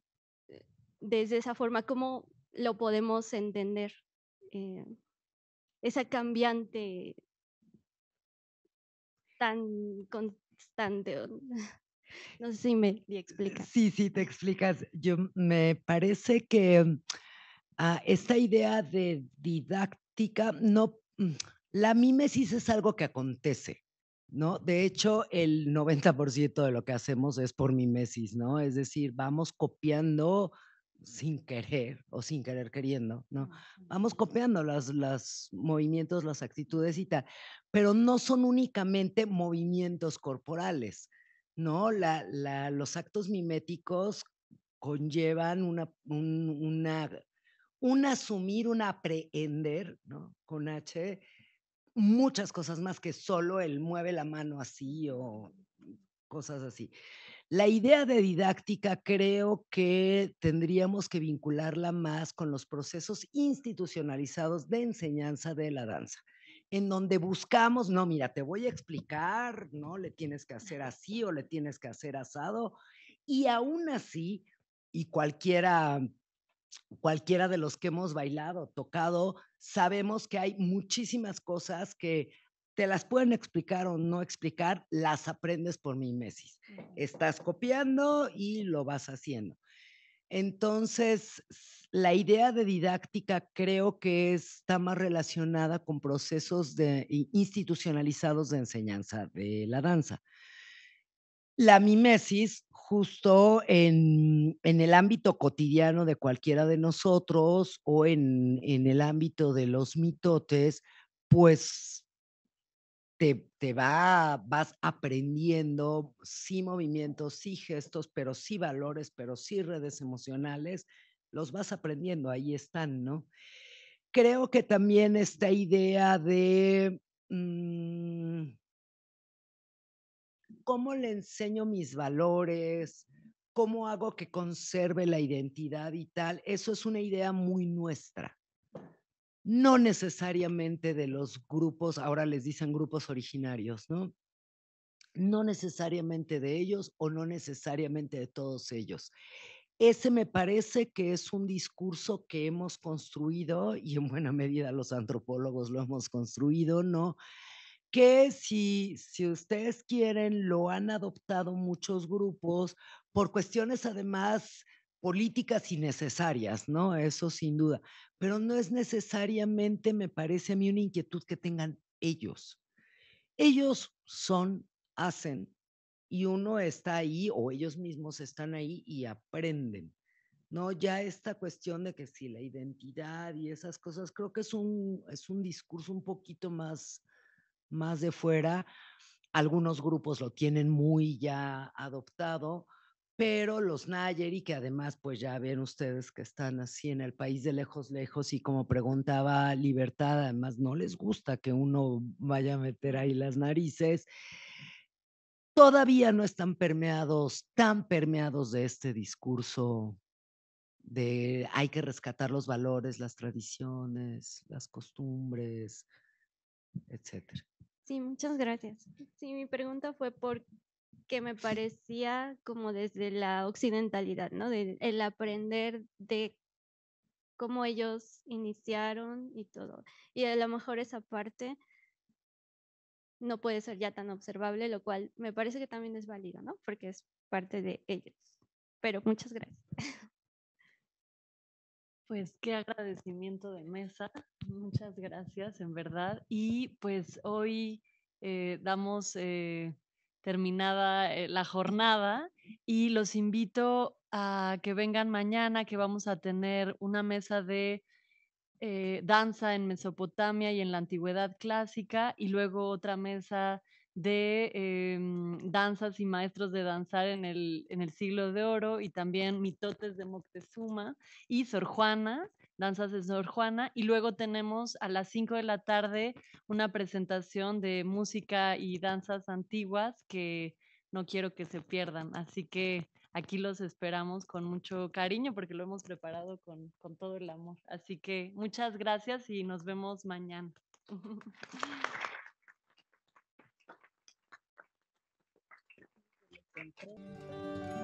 F: desde esa forma, cómo lo podemos entender, eh, esa cambiante tan constante.
E: No sé si me, eh, explicas. Sí, sí, te explicas. Yo me parece que esta idea de didáctica, no, mm, la mimesis es algo que acontece. ¿No? De hecho, el 90% de lo que hacemos es por mimesis, ¿no? Es decir, vamos copiando sin querer o sin querer queriendo, ¿no? Vamos copiando los movimientos, las actitudes y tal, pero no son únicamente movimientos corporales, ¿no? La, los actos miméticos conllevan una, una un asumir, un aprehender, ¿no? Con H, muchas cosas más que solo el mueve la mano así o cosas así. La idea de didáctica creo que tendríamos que vincularla más con los procesos institucionalizados de enseñanza de la danza, en donde buscamos, no, mira, te voy a explicar, no, le tienes que hacer así o le tienes que hacer asado, y aún así, y cualquiera cualquiera de los que hemos bailado, tocado, sabemos que hay muchísimas cosas que te las pueden explicar o no explicar, las aprendes por mimesis. Estás copiando y lo vas haciendo. Entonces, la idea de didáctica creo que está más relacionada con procesos de, institucionalizados de enseñanza de la danza. La mimesis justo en, el ámbito cotidiano de cualquiera de nosotros o en, el ámbito de los mitotes, pues te, va, vas aprendiendo sí movimientos, sí gestos, pero sí valores, pero sí redes emocionales, los vas aprendiendo, ahí están, ¿no? Creo que también esta idea de... Mm, cómo le enseño mis valores, cómo hago que conserve la identidad y tal, eso es una idea muy nuestra. No necesariamente de los grupos, ahora les dicen grupos originarios, ¿no? No necesariamente de ellos o no necesariamente de todos ellos. Ese me parece que es un discurso que hemos construido y en buena medida los antropólogos lo hemos construido, ¿no? que si, si ustedes quieren, lo han adoptado muchos grupos por cuestiones además políticas innecesarias, ¿no? Eso sin duda. Pero no es necesariamente, me parece a mí, una inquietud que tengan ellos. Ellos son, hacen, y uno está ahí o ellos mismos están ahí y aprenden. No, ya esta cuestión de que si la identidad y esas cosas, creo que es un, es un discurso un poquito más más de fuera. Algunos grupos lo tienen muy ya adoptado, pero los Nayeri, que además, pues ya ven ustedes que están así en el país de lejos, lejos, y como preguntaba Libertad, además no les gusta que uno vaya a meter ahí las narices, todavía no están permeados, tan permeados de este discurso de hay que rescatar los valores, las tradiciones, las costumbres, etcétera.
F: Sí, muchas gracias. Sí, mi pregunta fue por me parecía como desde la occidentalidad, ¿no? De, el aprender de cómo ellos iniciaron y todo. Y a lo mejor esa parte no puede ser ya tan observable, lo cual me parece que también es válido, ¿no? Porque es parte de ellos. Pero muchas gracias.
A: Pues qué agradecimiento de mesa. Muchas gracias, en verdad. Y pues hoy eh, damos eh, terminada eh, la jornada y los invito a que vengan mañana, que vamos a tener una mesa de danza en Mesopotamia y en la antigüedad clásica y luego otra mesa de em, danzas y maestros de danzar en el, siglo de oro y también mitotes de Moctezuma y Sor Juana, danzas de Sor Juana. Y luego tenemos a las 5 de la tarde una presentación de música y danzas antiguas que no quiero que se pierdan. Así que aquí los esperamos con mucho cariño porque lo hemos preparado con todo el amor. Así que muchas gracias y nos vemos mañana. siempre.